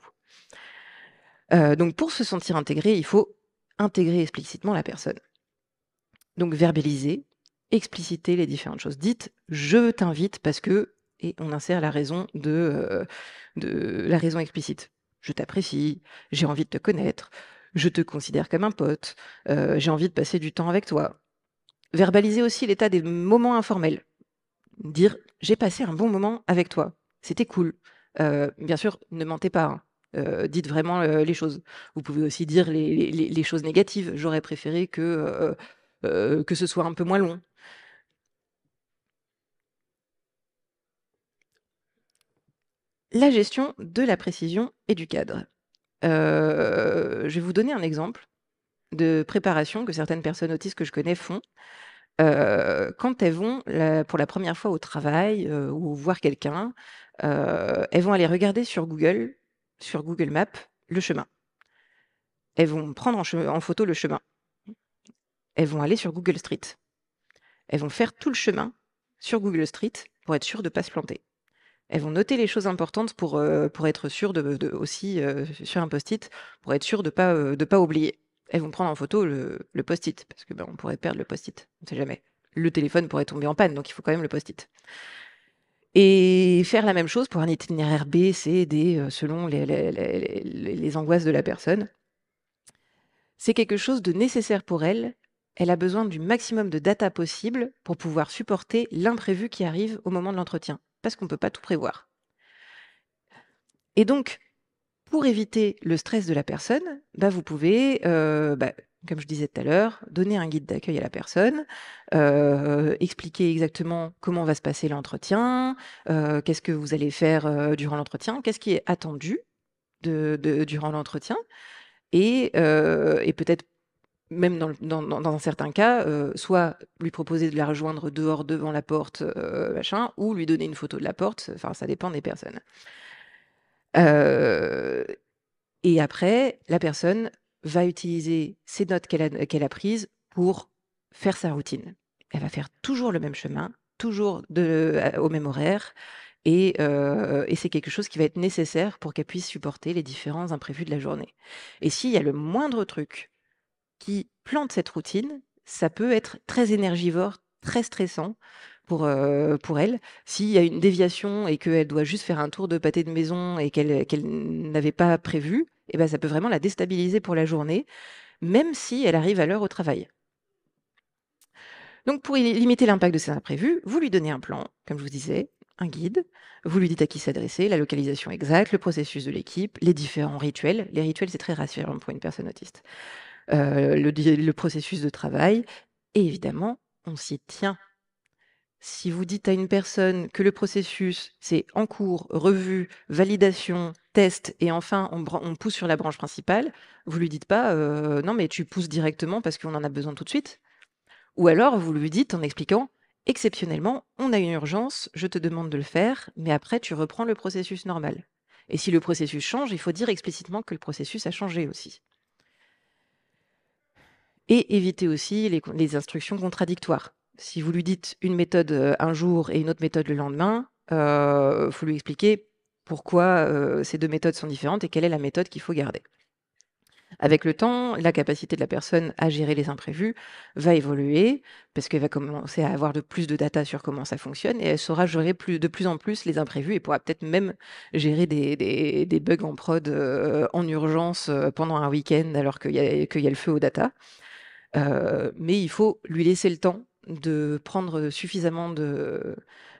Euh, donc pour se sentir intégré, il faut intégrer explicitement la personne. Donc verbaliser, expliciter les différentes choses dites. Je t'invite parce que et on insère la raison de, euh, de la raison explicite. Je t'apprécie, j'ai envie de te connaître, je te considère comme un pote, euh, j'ai envie de passer du temps avec toi. Verbaliser aussi l'état des moments informels. Dire j'ai passé un bon moment avec toi, c'était cool. bien sûr, ne mentez pas. Hein. Euh, dites vraiment euh, les choses. Vous pouvez aussi dire les, choses négatives. J'aurais préféré que, euh, que ce soit un peu moins long. La gestion de la précision et du cadre. je vais vous donner un exemple de préparation que certaines personnes autistes que je connais font. quand elles vont pour la première fois au travail ou voir quelqu'un, elles vont aller regarder sur Google sur Google Maps le chemin. Elles vont prendre en, photo le chemin. Elles vont aller sur Google Street. Elles vont faire tout le chemin sur Google Street pour être sûres de ne pas se planter. Elles vont noter les choses importantes pour, euh, pour être sûres de, aussi euh, sur un post-it, pour être sûres de ne pas, euh, de pas oublier. Elles vont prendre en photo le, post-it, parce que ben, on pourrait perdre le post-it, on ne sait jamais. Le téléphone pourrait tomber en panne, donc il faut quand même le post-it. Et faire la même chose pour un itinéraire B, C, D, euh, selon les, angoisses de la personne. C'est quelque chose de nécessaire pour elle. Elle a besoin du maximum de data possible pour pouvoir supporter l'imprévu qui arrive au moment de l'entretien, parce qu'on ne peut pas tout prévoir. Et donc, pour éviter le stress de la personne, bah, vous pouvez euh, bah, comme je disais tout à l'heure, donner un guide d'accueil à la personne, euh, expliquer exactement comment va se passer l'entretien, euh, qu'est-ce que vous allez faire euh, durant l'entretien, qu'est-ce qui est attendu de, durant l'entretien, et, peut-être même dans, dans, dans, certains cas, soit lui proposer de la rejoindre dehors devant la porte, machin, ou lui donner une photo de la porte, enfin ça dépend des personnes. et après, la personne va utiliser ces notes qu'elle a, prises pour faire sa routine. Elle va faire toujours le même chemin, toujours euh, au même horaire, euh, et, c'est quelque chose qui va être nécessaire pour qu'elle puisse supporter les différents imprévus de la journée. Et s'il y a le moindre truc qui plante cette routine, ça peut être très énergivore, très stressant pour, euh, pour elle. S'il y a une déviation et qu'elle doit juste faire un tour de pâté de maison et qu'elle n'avait pas prévu, ben, ça peut vraiment la déstabiliser pour la journée, même si elle arrive à l'heure au travail. Donc pour limiter l'impact de ces imprévus, vous lui donnez un plan, comme je vous disais, un guide, vous lui dites à qui s'adresser, la localisation exacte, le processus de l'équipe, les différents rituels. Les rituels, c'est très rassurant pour une personne autiste. Euh, le, le processus de travail, et évidemment, on s'y tient. Si vous dites à une personne que le processus, c'est en cours, revue, validation, Test et enfin on, pousse sur la branche principale, vous lui dites pas non mais tu pousses directement parce qu'on en a besoin tout de suite. Ou alors vous lui dites en expliquant exceptionnellement on a une urgence, je te demande de le faire, mais après tu reprends le processus normal. Et si le processus change, il faut dire explicitement que le processus a changé aussi. Et éviter aussi les, instructions contradictoires. Si vous lui dites une méthode un jour et une autre méthode le lendemain, il faut lui expliquer pourquoi euh, ces deux méthodes sont différentes et quelle est la méthode qu'il faut garder. Avec le temps, la capacité de la personne à gérer les imprévus va évoluer parce qu'elle va commencer à avoir de plus de data sur comment ça fonctionne et elle saura gérer de plus en plus les imprévus et pourra peut-être même gérer des, bugs en prod euh, en urgence euh, pendant un week-end alors qu'il y, y, a le feu aux data. mais il faut lui laisser le temps de prendre suffisamment de,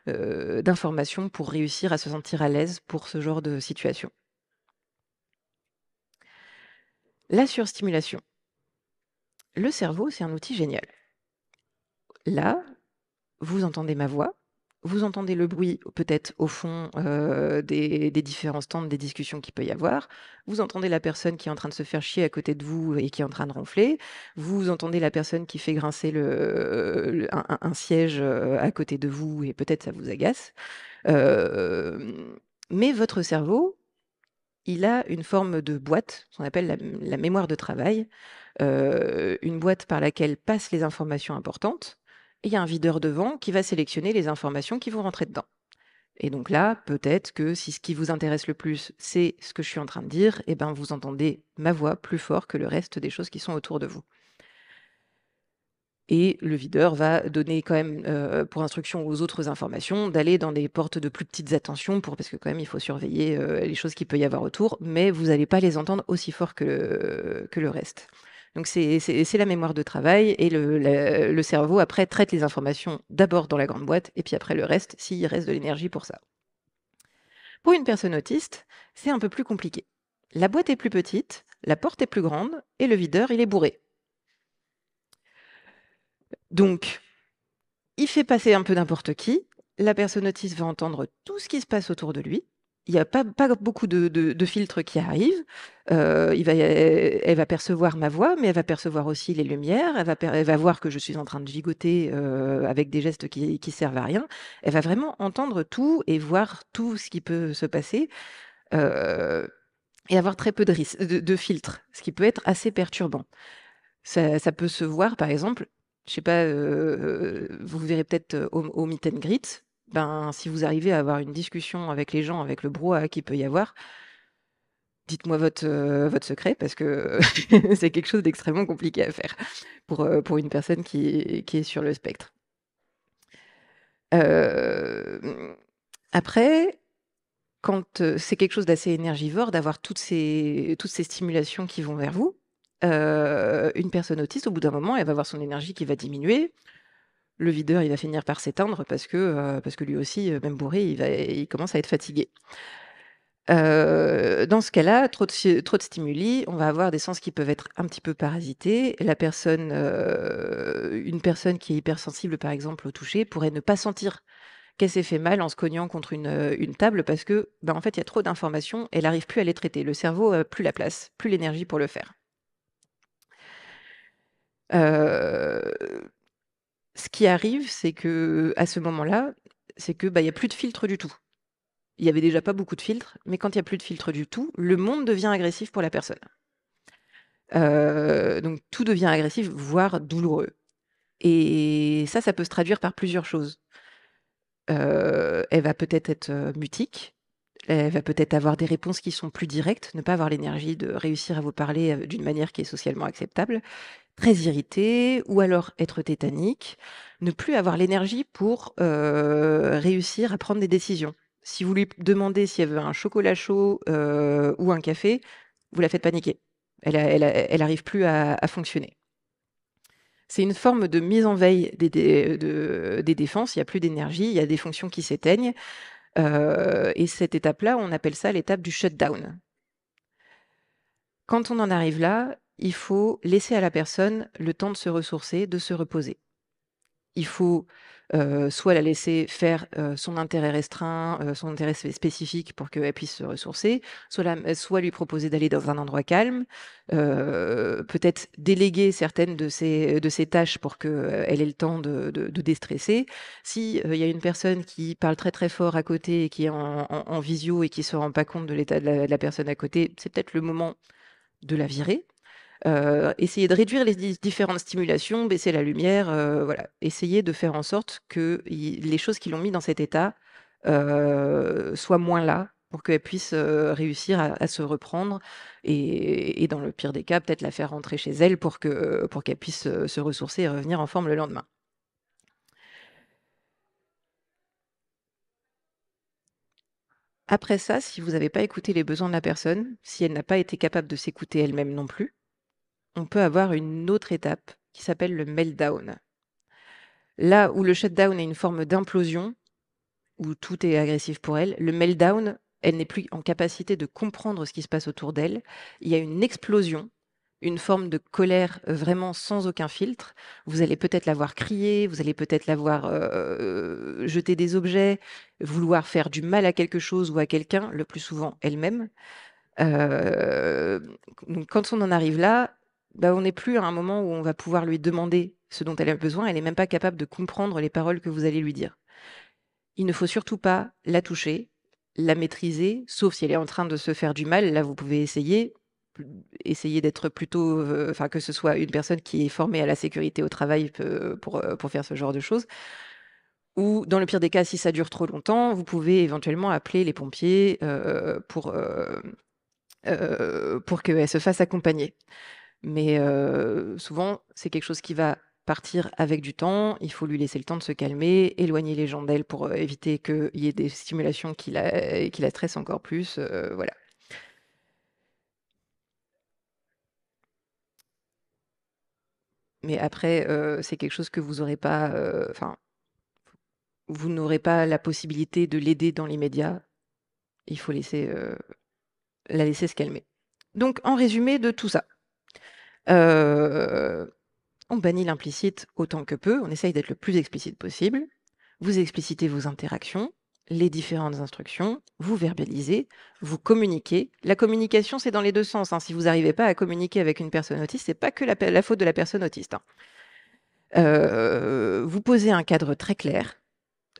euh, d'informations pour réussir à se sentir à l'aise pour ce genre de situation. La surstimulation. Le cerveau, c'est un outil génial. Là, vous entendez ma voix, vous entendez le bruit peut-être au fond euh, des, différents stands, des discussions qu'il peut y avoir. Vous entendez la personne qui est en train de se faire chier à côté de vous et qui est en train de ronfler. Vous entendez la personne qui fait grincer le, un, siège euh, à côté de vous et peut-être ça vous agace. Euh, mais votre cerveau, il a une forme de boîte, qu'on appelle la, mémoire de travail, une boîte par laquelle passent les informations importantes il y a un videur devant qui va sélectionner les informations qui vont rentrer dedans. Et donc là, peut-être que si ce qui vous intéresse le plus, c'est ce que je suis en train de dire, eh ben vous entendez ma voix plus fort que le reste des choses qui sont autour de vous. Et le videur va donner quand même euh, pour instruction aux autres informations d'aller dans des portes de plus petites attentions pour parce que quand même il faut surveiller euh, les choses qu'il peut y avoir autour, mais vous n'allez pas les entendre aussi fort que le reste. Donc c'est la mémoire de travail et le, cerveau après traite les informations d'abord dans la grande boîte et puis après le reste s'il reste de l'énergie pour ça. Pour une personne autiste, c'est un peu plus compliqué. La boîte est plus petite, la porte est plus grande et le videur il est bourré. Donc il fait passer un peu n'importe qui, la personne autiste va entendre tout ce qui se passe autour de lui, il n'y a pas, beaucoup de, filtres qui arrivent. Euh, il va, elle va percevoir ma voix, mais elle va percevoir aussi les lumières. Elle va, voir que je suis en train de gigoter euh, avec des gestes qui, qui servent à rien. Elle va vraiment entendre tout et voir tout ce qui peut se passer. Euh, et avoir très peu de, de, filtres, ce qui peut être assez perturbant. Ça, peut se voir, par exemple, je sais pas, vous verrez peut-être au, au meet greet, ben, si vous arrivez à avoir une discussion avec les gens, avec le brouhaha qu'il peut y avoir, dites-moi votre, euh, votre secret parce que [laughs] c'est quelque chose d'extrêmement compliqué à faire pour, euh, pour une personne qui, qui, est sur le spectre. Euh, après, quand c'est quelque chose d'assez énergivore d'avoir toutes ces, toutes ces stimulations qui vont vers vous, une personne autiste, au bout d'un moment, elle va avoir son énergie qui va diminuer, le videur, il va finir par s'éteindre parce que, euh, parce que lui aussi, euh, même bourré, il, va, il commence à être fatigué. Euh, dans ce cas-là, trop de, stimuli, on va avoir des sens qui peuvent être un petit peu parasités. La personne, une personne qui est hypersensible, par exemple, au toucher, pourrait ne pas sentir qu'elle s'est fait mal en se cognant contre une, table parce que, ben, en fait, il y a trop d'informations, elle n'arrive plus à les traiter. Le cerveau n'a plus la place, plus l'énergie pour le faire. Euh, ce qui arrive, c'est que à ce moment-là, c'est que bah il y a plus de filtre du tout. Il y avait déjà pas beaucoup de filtres, mais quand il y a plus de filtre du tout, le monde devient agressif pour la personne. Euh, donc tout devient agressif, voire douloureux. Et ça, ça peut se traduire par plusieurs choses. Euh, elle va peut-être être euh, mutique, elle va peut-être avoir des réponses qui sont plus directes, ne pas avoir l'énergie de réussir à vous parler euh, d'une manière qui est socialement acceptable, très irritée, ou alors être tétanique, ne plus avoir l'énergie pour euh, réussir à prendre des décisions. Si vous lui demandez si elle veut un chocolat chaud euh, ou un café, vous la faites paniquer. Elle, n'arrive arrive plus à, fonctionner. C'est une forme de mise en veille des, des défenses. Il n'y a plus d'énergie, il y a des fonctions qui s'éteignent. Euh, et cette étape-là, on appelle ça l'étape du shutdown. Quand on en arrive là, il faut laisser à la personne le temps de se ressourcer, de se reposer. Il faut soit la laisser faire son intérêt restreint, son intérêt spécifique pour qu'elle puisse se ressourcer, soit, lui proposer d'aller dans un endroit calme, peut-être déléguer certaines de ses, de ses tâches pour qu'elle ait le temps de, de, déstresser. S'il il y a une personne qui parle très très fort à côté et qui est en, visio et qui ne se rend pas compte de l'état de la personne à côté, c'est peut-être le moment de la virer euh, essayer de réduire les différentes stimulations, baisser la lumière, euh, voilà. Essayer de faire en sorte que les choses qui l'ont mis dans cet état euh, soient moins là pour qu'elle puisse réussir à, se reprendre et, dans le pire des cas, peut-être la faire rentrer chez elle pour qu'elle pour puisse se ressourcer et revenir en forme le lendemain. Après ça, si vous n'avez pas écouté les besoins de la personne, si elle n'a pas été capable de s'écouter elle-même non plus, on peut avoir une autre étape qui s'appelle le meltdown. Là où le shutdown est une forme d'implosion, où tout est agressif pour elle, le meltdown, elle n'est plus en capacité de comprendre ce qui se passe autour d'elle. Il y a une explosion, une forme de colère euh, vraiment sans aucun filtre. Vous allez peut-être l'avoir crier, vous allez peut-être l'avoir voir euh, euh, jeté des objets, vouloir faire du mal à quelque chose ou à quelqu'un, le plus souvent elle-même. quand on en arrive là, bah, on n'est plus à un moment où on va pouvoir lui demander ce dont elle a besoin. Elle n'est même pas capable de comprendre les paroles que vous allez lui dire. Il ne faut surtout pas la toucher, la maîtriser, sauf si elle est en train de se faire du mal. Là, vous pouvez essayer, essayer d'être plutôt, euh, enfin que ce soit une personne qui est formée à la sécurité au travail euh, pour, euh, pour faire ce genre de choses. Ou dans le pire des cas, si ça dure trop longtemps, vous pouvez éventuellement appeler les pompiers pour, pour qu'elle se fasse accompagner. Mais souvent, c'est quelque chose qui va partir avec du temps. Il faut lui laisser le temps de se calmer, éloigner les gens d'elle pour éviter qu'il y ait des stimulations qui la, stressent encore plus. voilà. Mais après, c'est quelque chose que vous pas, vous n'aurez pas la possibilité de l'aider dans l'immédiat. Il faut laisser la laisser se calmer. Donc, en résumé de tout ça, euh, on bannit l'implicite autant que peut, on essaye d'être le plus explicite possible. Vous explicitez vos interactions, les différentes instructions, vous verbalisez, vous communiquez. La communication, c'est dans les deux sens. Hein. Si vous n'arrivez pas à communiquer avec une personne autiste, c'est pas que la, faute de la personne autiste. Hein. Euh, vous posez un cadre très clair.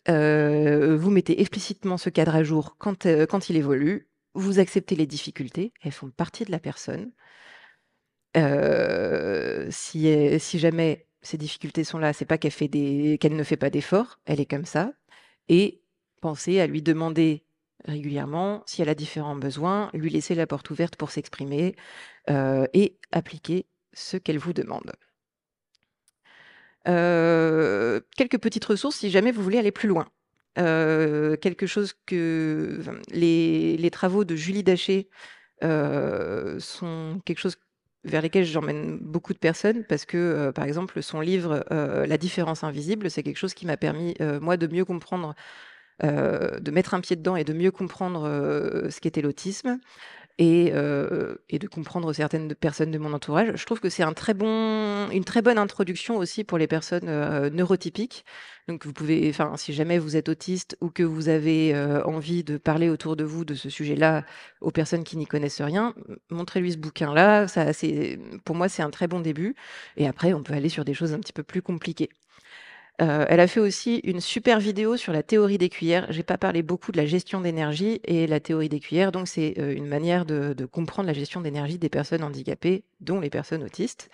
Euh, vous mettez explicitement ce cadre à jour quand, quand il évolue. Vous acceptez les difficultés, elles font partie de la personne si, si jamais ces difficultés sont là, c'est pas qu'elle ne fait pas d'efforts, elle est comme ça. Et penser à lui demander régulièrement si elle a différents besoins, lui laisser la porte ouverte pour s'exprimer et appliquer ce qu'elle vous demande. quelques petites ressources si jamais vous voulez aller plus loin. quelque chose que les, les, travaux de Julie Daché sont quelque chose vers lesquels j'emmène beaucoup de personnes parce que, euh, par exemple, son livre euh, La différence invisible, c'est quelque chose qui m'a permis, euh, moi, de mieux comprendre, de mettre un pied dedans et de mieux comprendre ce qu'était l'autisme et, euh, et, de comprendre certaines personnes de mon entourage. Je trouve que c'est un très bon, une très bonne introduction aussi pour les personnes euh, neurotypiques. Donc vous pouvez, enfin, si jamais vous êtes autiste ou que vous avez euh, envie de parler autour de vous de ce sujet-là aux personnes qui n'y connaissent rien, montrez-lui ce bouquin-là. Ça, c'est, pour moi, c'est un très bon début. Et après, on peut aller sur des choses un petit peu plus compliquées. Euh, elle a fait aussi une super vidéo sur la théorie des cuillères. J'ai pas parlé beaucoup de la gestion d'énergie et la théorie des cuillères, donc c'est euh, une manière de, comprendre la gestion d'énergie des personnes handicapées, dont les personnes autistes.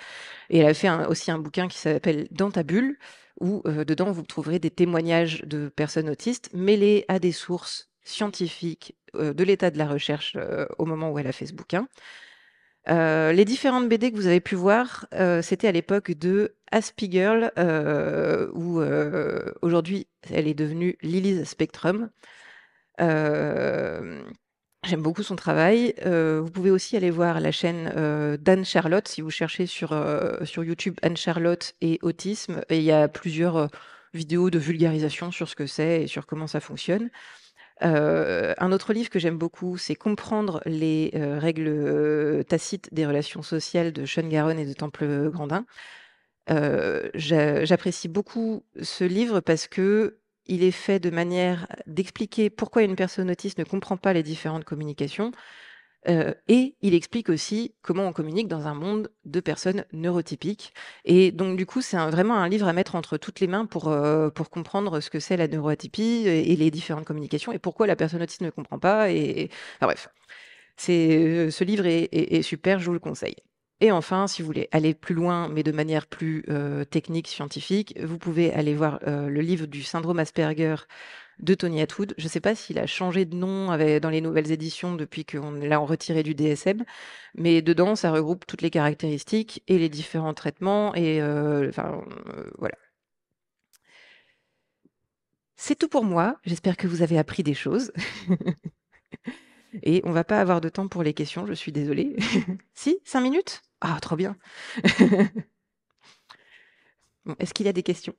Et elle a fait aussi un bouquin qui s'appelle Dans ta bulle, où euh, dedans vous trouverez des témoignages de personnes autistes mêlés à des sources scientifiques de l'état de la recherche au moment où elle a fait ce bouquin. Euh, les différentes BD que vous avez pu voir, euh, c'était à l'époque de Aspie Girl, euh, où aujourd'hui elle est devenue Lily's Spectrum. J'aime beaucoup son travail. vous pouvez aussi aller voir la chaîne d'Anne Charlotte si vous cherchez sur, sur YouTube Anne Charlotte et autisme. Et il y a plusieurs vidéos de vulgarisation sur ce que c'est et sur comment ça fonctionne. Euh, un autre livre que j'aime beaucoup, c'est Comprendre les euh, règles euh, tacites des relations sociales de Sean Garonne et de Temple Grandin. J'apprécie beaucoup ce livre parce que il est fait de manière d'expliquer pourquoi une personne autiste ne comprend pas les différentes communications, euh, et il explique aussi comment on communique dans un monde de personnes neurotypiques. Et donc, du coup, c'est vraiment un livre à mettre entre toutes les mains pour, euh, comprendre ce que c'est la neuroatypie et, les différentes communications et pourquoi la personne autiste ne comprend pas. Et, bref, c'est, euh, ce livre est, super, je vous le conseille. Et enfin, si vous voulez aller plus loin, mais de manière plus technique, scientifique, vous pouvez aller voir le livre du syndrome Asperger de Tony Atwood. Je ne sais pas s'il a changé de nom dans les nouvelles éditions depuis qu'on l'a retiré du DSM, mais dedans, ça regroupe toutes les caractéristiques et les différents traitements. Et euh, enfin, euh, voilà. C'est tout pour moi. J'espère que vous avez appris des choses. [laughs] et on ne va pas avoir de temps pour les questions, je suis désolée. [laughs] si, cinq minutes Ah, trop bien. [laughs] Est-ce qu'il y a des questions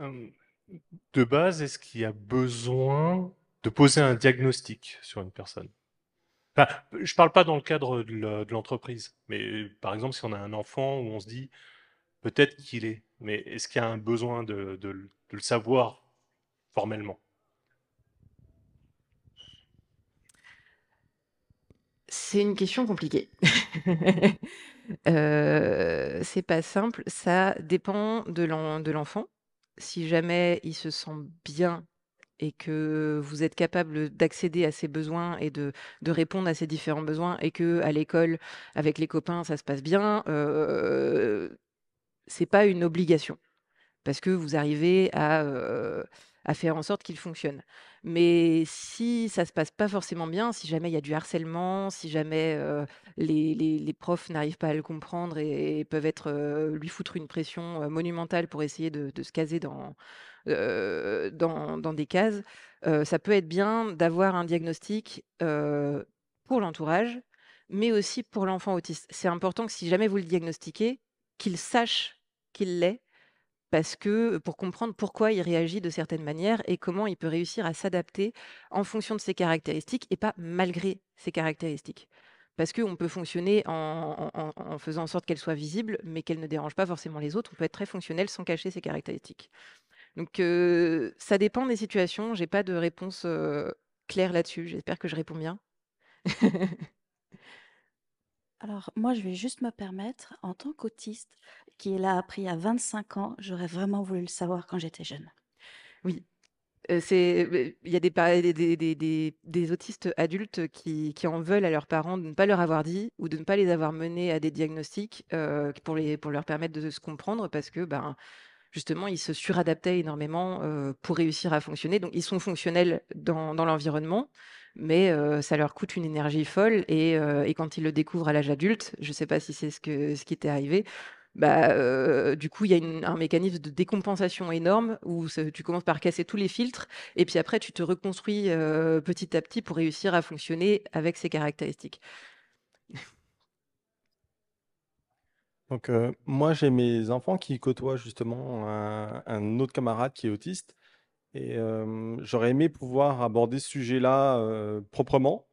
Euh, de base, est-ce qu'il y a besoin de poser un diagnostic sur une personne Je ne parle pas dans le cadre de l'entreprise, mais par exemple, si on a un enfant où on se dit peut-être qu'il est, mais est-ce qu'il y a un besoin de, le savoir formellement C'est une question compliquée. [laughs] euh, c'est pas simple. Ça dépend de l'enfant si jamais il se sent bien et que vous êtes capable d'accéder à ses besoins et de, répondre à ses différents besoins et que à l'école avec les copains ça se passe bien, euh, c'est pas une obligation parce que vous arrivez à euh, à faire en sorte qu'il fonctionne. Mais si ça se passe pas forcément bien, si jamais il y a du harcèlement, si jamais les, profs n'arrivent pas à le comprendre et, peuvent être lui foutre une pression monumentale pour essayer de, se caser dans, dans, des cases, ça peut être bien d'avoir un diagnostic pour l'entourage, mais aussi pour l'enfant autiste. C'est important que si jamais vous le diagnostiquez, qu'il sache qu'il l'est parce que pour comprendre pourquoi il réagit de certaines manières et comment il peut réussir à s'adapter en fonction de ses caractéristiques et pas malgré ses caractéristiques. Parce qu'on peut fonctionner en, faisant en sorte qu'elle soit visible, mais qu'elle ne dérange pas forcément les autres. On peut être très fonctionnel sans cacher ses caractéristiques. Donc, ça dépend des situations. J'ai pas de réponse claire là-dessus. J'espère que je réponds bien. [laughs] Alors, moi, je vais juste me permettre, en tant qu'autiste, qui l'a appris à 25 ans, j'aurais vraiment voulu le savoir quand j'étais jeune. Oui, euh, euh, il y a des, autistes adultes qui, en veulent à leurs parents de ne pas leur avoir dit ou de ne pas les avoir menés à des diagnostics euh, pour, leur permettre de se comprendre parce que ben, justement, ils se suradaptaient énormément pour réussir à fonctionner. Donc, ils sont fonctionnels dans l'environnement mais ça leur coûte une énergie folle. Et, quand ils le découvrent à l'âge adulte, je ne sais pas si c'est ce, qui t'est arrivé, bah, du coup, il y a un mécanisme de décompensation énorme où tu commences par casser tous les filtres et puis après, tu te reconstruis petit à petit pour réussir à fonctionner avec ces caractéristiques. Donc, moi, j'ai mes enfants qui côtoient justement un autre camarade qui est autiste. Et j'aurais aimé pouvoir aborder ce sujet-là proprement,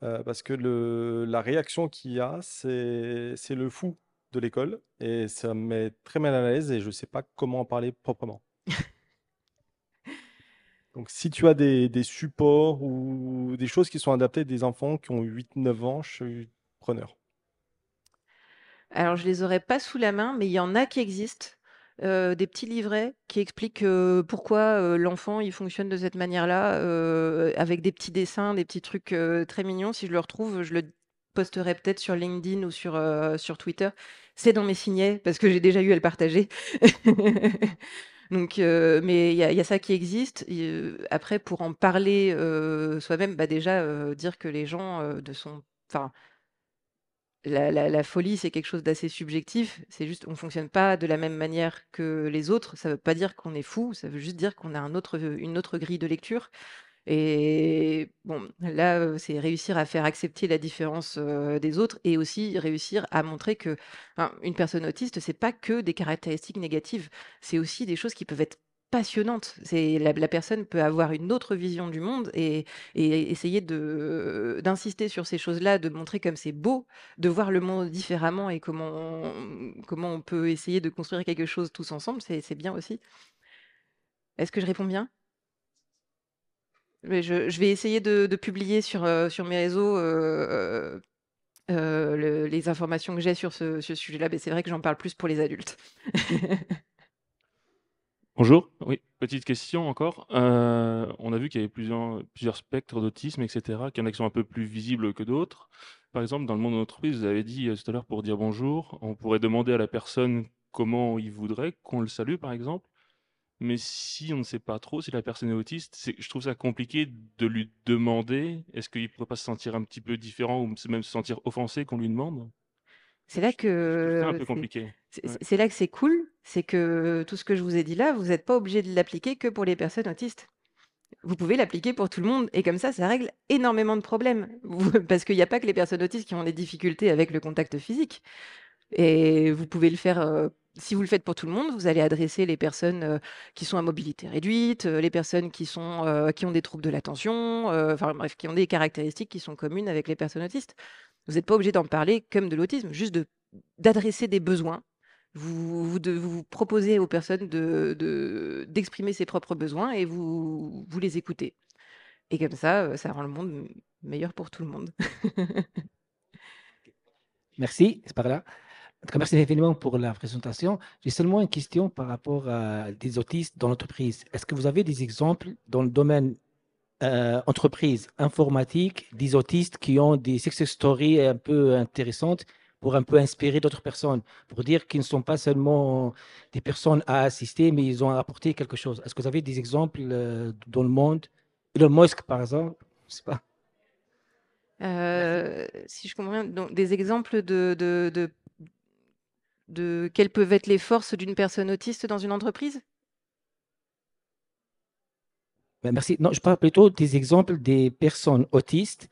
parce que la réaction qu'il y a, c'est, le fou de l'école, et ça me met très mal à l'aise, et je ne sais pas comment en parler proprement. Donc, si tu as des, supports ou des choses qui sont adaptées à des enfants qui ont 8-9 ans, je suis preneur. Alors, je les aurais pas sous la main, mais il y en a qui existent. Euh, des petits livrets qui expliquent euh, pourquoi euh, l'enfant il fonctionne de cette manière-là, avec des petits dessins, des petits trucs très mignons. Si je le retrouve, je le posterai peut-être sur LinkedIn ou sur, sur Twitter. C'est dans mes signets parce que j'ai déjà eu à le partager. [laughs] Donc, mais il y, a ça qui existe. après, pour en parler soi-même, bah, déjà dire que les gens de son, enfin, la, folie, c'est quelque chose d'assez subjectif. C'est juste, on fonctionne pas de la même manière que les autres. Ça ne veut pas dire qu'on est fou. Ça veut juste dire qu'on a euh, une autre grille de lecture. Et bon, là, euh, c'est réussir à faire accepter la différence euh, des autres et aussi réussir à montrer que une personne autiste, c'est pas que des caractéristiques négatives. C'est aussi des choses qui peuvent être passionnante. C'est la, personne peut avoir une autre vision du monde et, essayer de d'insister sur ces choses-là, de montrer comme c'est beau, de voir le monde différemment et comment on, comment on peut essayer de construire quelque chose tous ensemble. C'est bien aussi. Est-ce que je réponds bien Mais je, vais essayer de, publier sur euh, sur mes réseaux. Euh, euh, les informations que j'ai sur ce sujet-là, mais c'est vrai que j'en parle plus pour les adultes. [laughs] Bonjour. Oui, petite question encore. Euh, on a vu qu'il y avait plusieurs, spectres d'autisme, etc., qu'il y en a sont un peu plus visibles que d'autres. Par exemple, dans le monde de l'entreprise, vous avez dit euh, tout à l'heure pour dire bonjour, on pourrait demander à la personne comment il voudrait qu'on le salue, par exemple. Mais si on ne sait pas trop si la personne est autiste, je trouve ça compliqué de lui demander est-ce qu'il ne pourrait pas se sentir un petit peu différent ou même se sentir offensé qu'on lui demande C'est là que c'est un peu compliqué. c'est là que c'est cool c'est que tout ce que je vous ai dit là, vous n'êtes pas obligé de l'appliquer que pour les personnes autistes. Vous pouvez l'appliquer pour tout le monde et comme ça, ça règle énormément de problèmes. [laughs] Parce qu'il n'y a pas que les personnes autistes qui ont des difficultés avec le contact physique. Et vous pouvez le faire, si vous le faites pour tout le monde, vous allez adresser les personnes qui sont à mobilité réduite, les personnes qui, ont des troubles de l'attention, enfin bref, qui ont des caractéristiques qui sont communes avec les personnes autistes. Vous n'êtes pas obligé d'en parler comme de l'autisme, juste d'adresser des besoins vous, vous, de, vous proposez aux personnes d'exprimer de, d'exprimer ses propres besoins et vous, vous les écoutez. Et comme ça, euh, ça rend le monde meilleur pour tout le monde. [laughs] merci, c'est par là. merci infiniment pour la présentation. J'ai seulement une question par rapport à des autistes dans l'entreprise. Est-ce que vous avez des exemples dans le domaine euh, entreprise informatique, des autistes qui ont des success stories un peu intéressantes pour un peu inspirer d'autres personnes, pour dire qu'ils ne sont pas seulement des personnes à assister, mais ils ont apporté quelque chose. Est-ce que vous avez des exemples euh, dans le monde Le mosque, par exemple Je sais pas. Euh, si je comprends bien, donc des exemples de, de, de, de quelles peuvent être les forces d'une personne autiste dans une entreprise ben, Merci. Non, je parle plutôt des exemples des personnes autistes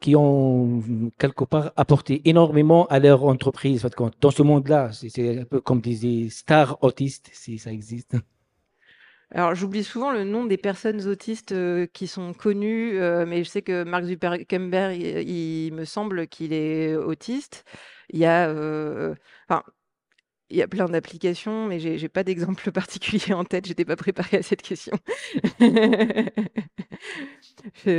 qui ont quelque part apporté énormément à leur entreprise. Dans ce monde-là, c'est un peu comme des stars autistes, si ça existe. Alors, j'oublie souvent le nom des personnes autistes euh, qui sont connues, euh, mais je sais que Mark Zuckerberg, il, me semble qu'il est autiste. Il y a, euh, enfin, il y a plein d'applications, mais j'ai, n'ai pas d'exemple [laughs] particulier en tête. J'étais pas préparée à cette question. [laughs]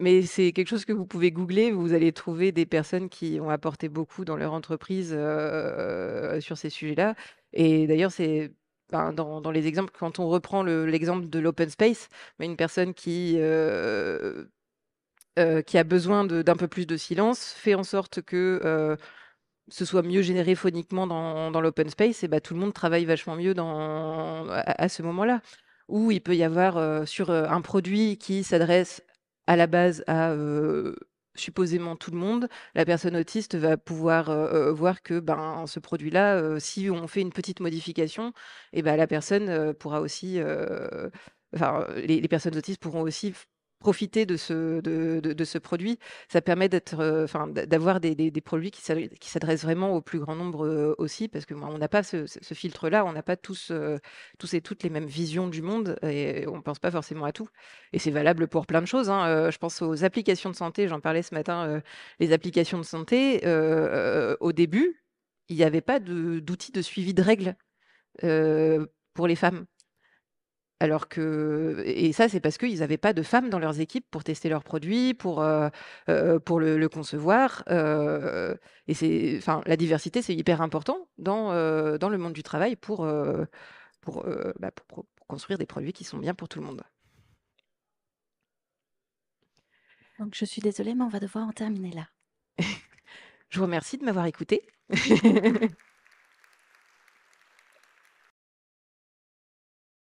Mais c'est quelque chose que vous pouvez googler, vous allez trouver des personnes qui ont apporté beaucoup dans leur entreprise, sur ces sujets-là et d'ailleurs, c'est ben, dans les exemples, quand on reprend l'exemple de l'open space, mais une personne qui, qui a besoin d'un peu plus de silence, fait en sorte que, ce soit mieux généré phoniquement dans dans l'open space et bah, tout le monde travaille vachement mieux dans à ce moment-là. Ou il peut y avoir, sur, un produit qui s'adresse à la base à supposément tout le monde, la personne autiste va pouvoir voir que ben, ce produit-là, si on fait une petite modification, et eh ben, la personne pourra aussi... Enfin, les, personnes autistes pourront aussi profiter de ce, de, ce produit, ça permet d'être, euh, enfin, d'avoir des, produits qui s'adressent vraiment au plus grand nombre euh, aussi, parce que on n'a pas ce, filtre-là, on n'a pas tous, euh, tous et toutes les mêmes visions du monde et on ne pense pas forcément à tout. Et c'est valable pour plein de choses. Hein. je pense aux applications de santé, j'en parlais ce matin, les applications de santé, au début, il n'y avait pas d'outils de, suivi de règles pour les femmes. Alors que, et ça, c'est parce qu'ils n'avaient pas de femmes dans leurs équipes pour tester leurs produits, pour, euh, euh, pour le, concevoir. Euh, et c'est, enfin, la diversité, c'est hyper important dans, le monde du travail bah, pour, pour, construire des produits qui sont bien pour tout le monde. Donc, je suis désolée, mais on va devoir en terminer là. [laughs] je vous remercie de m'avoir écoutée. [laughs]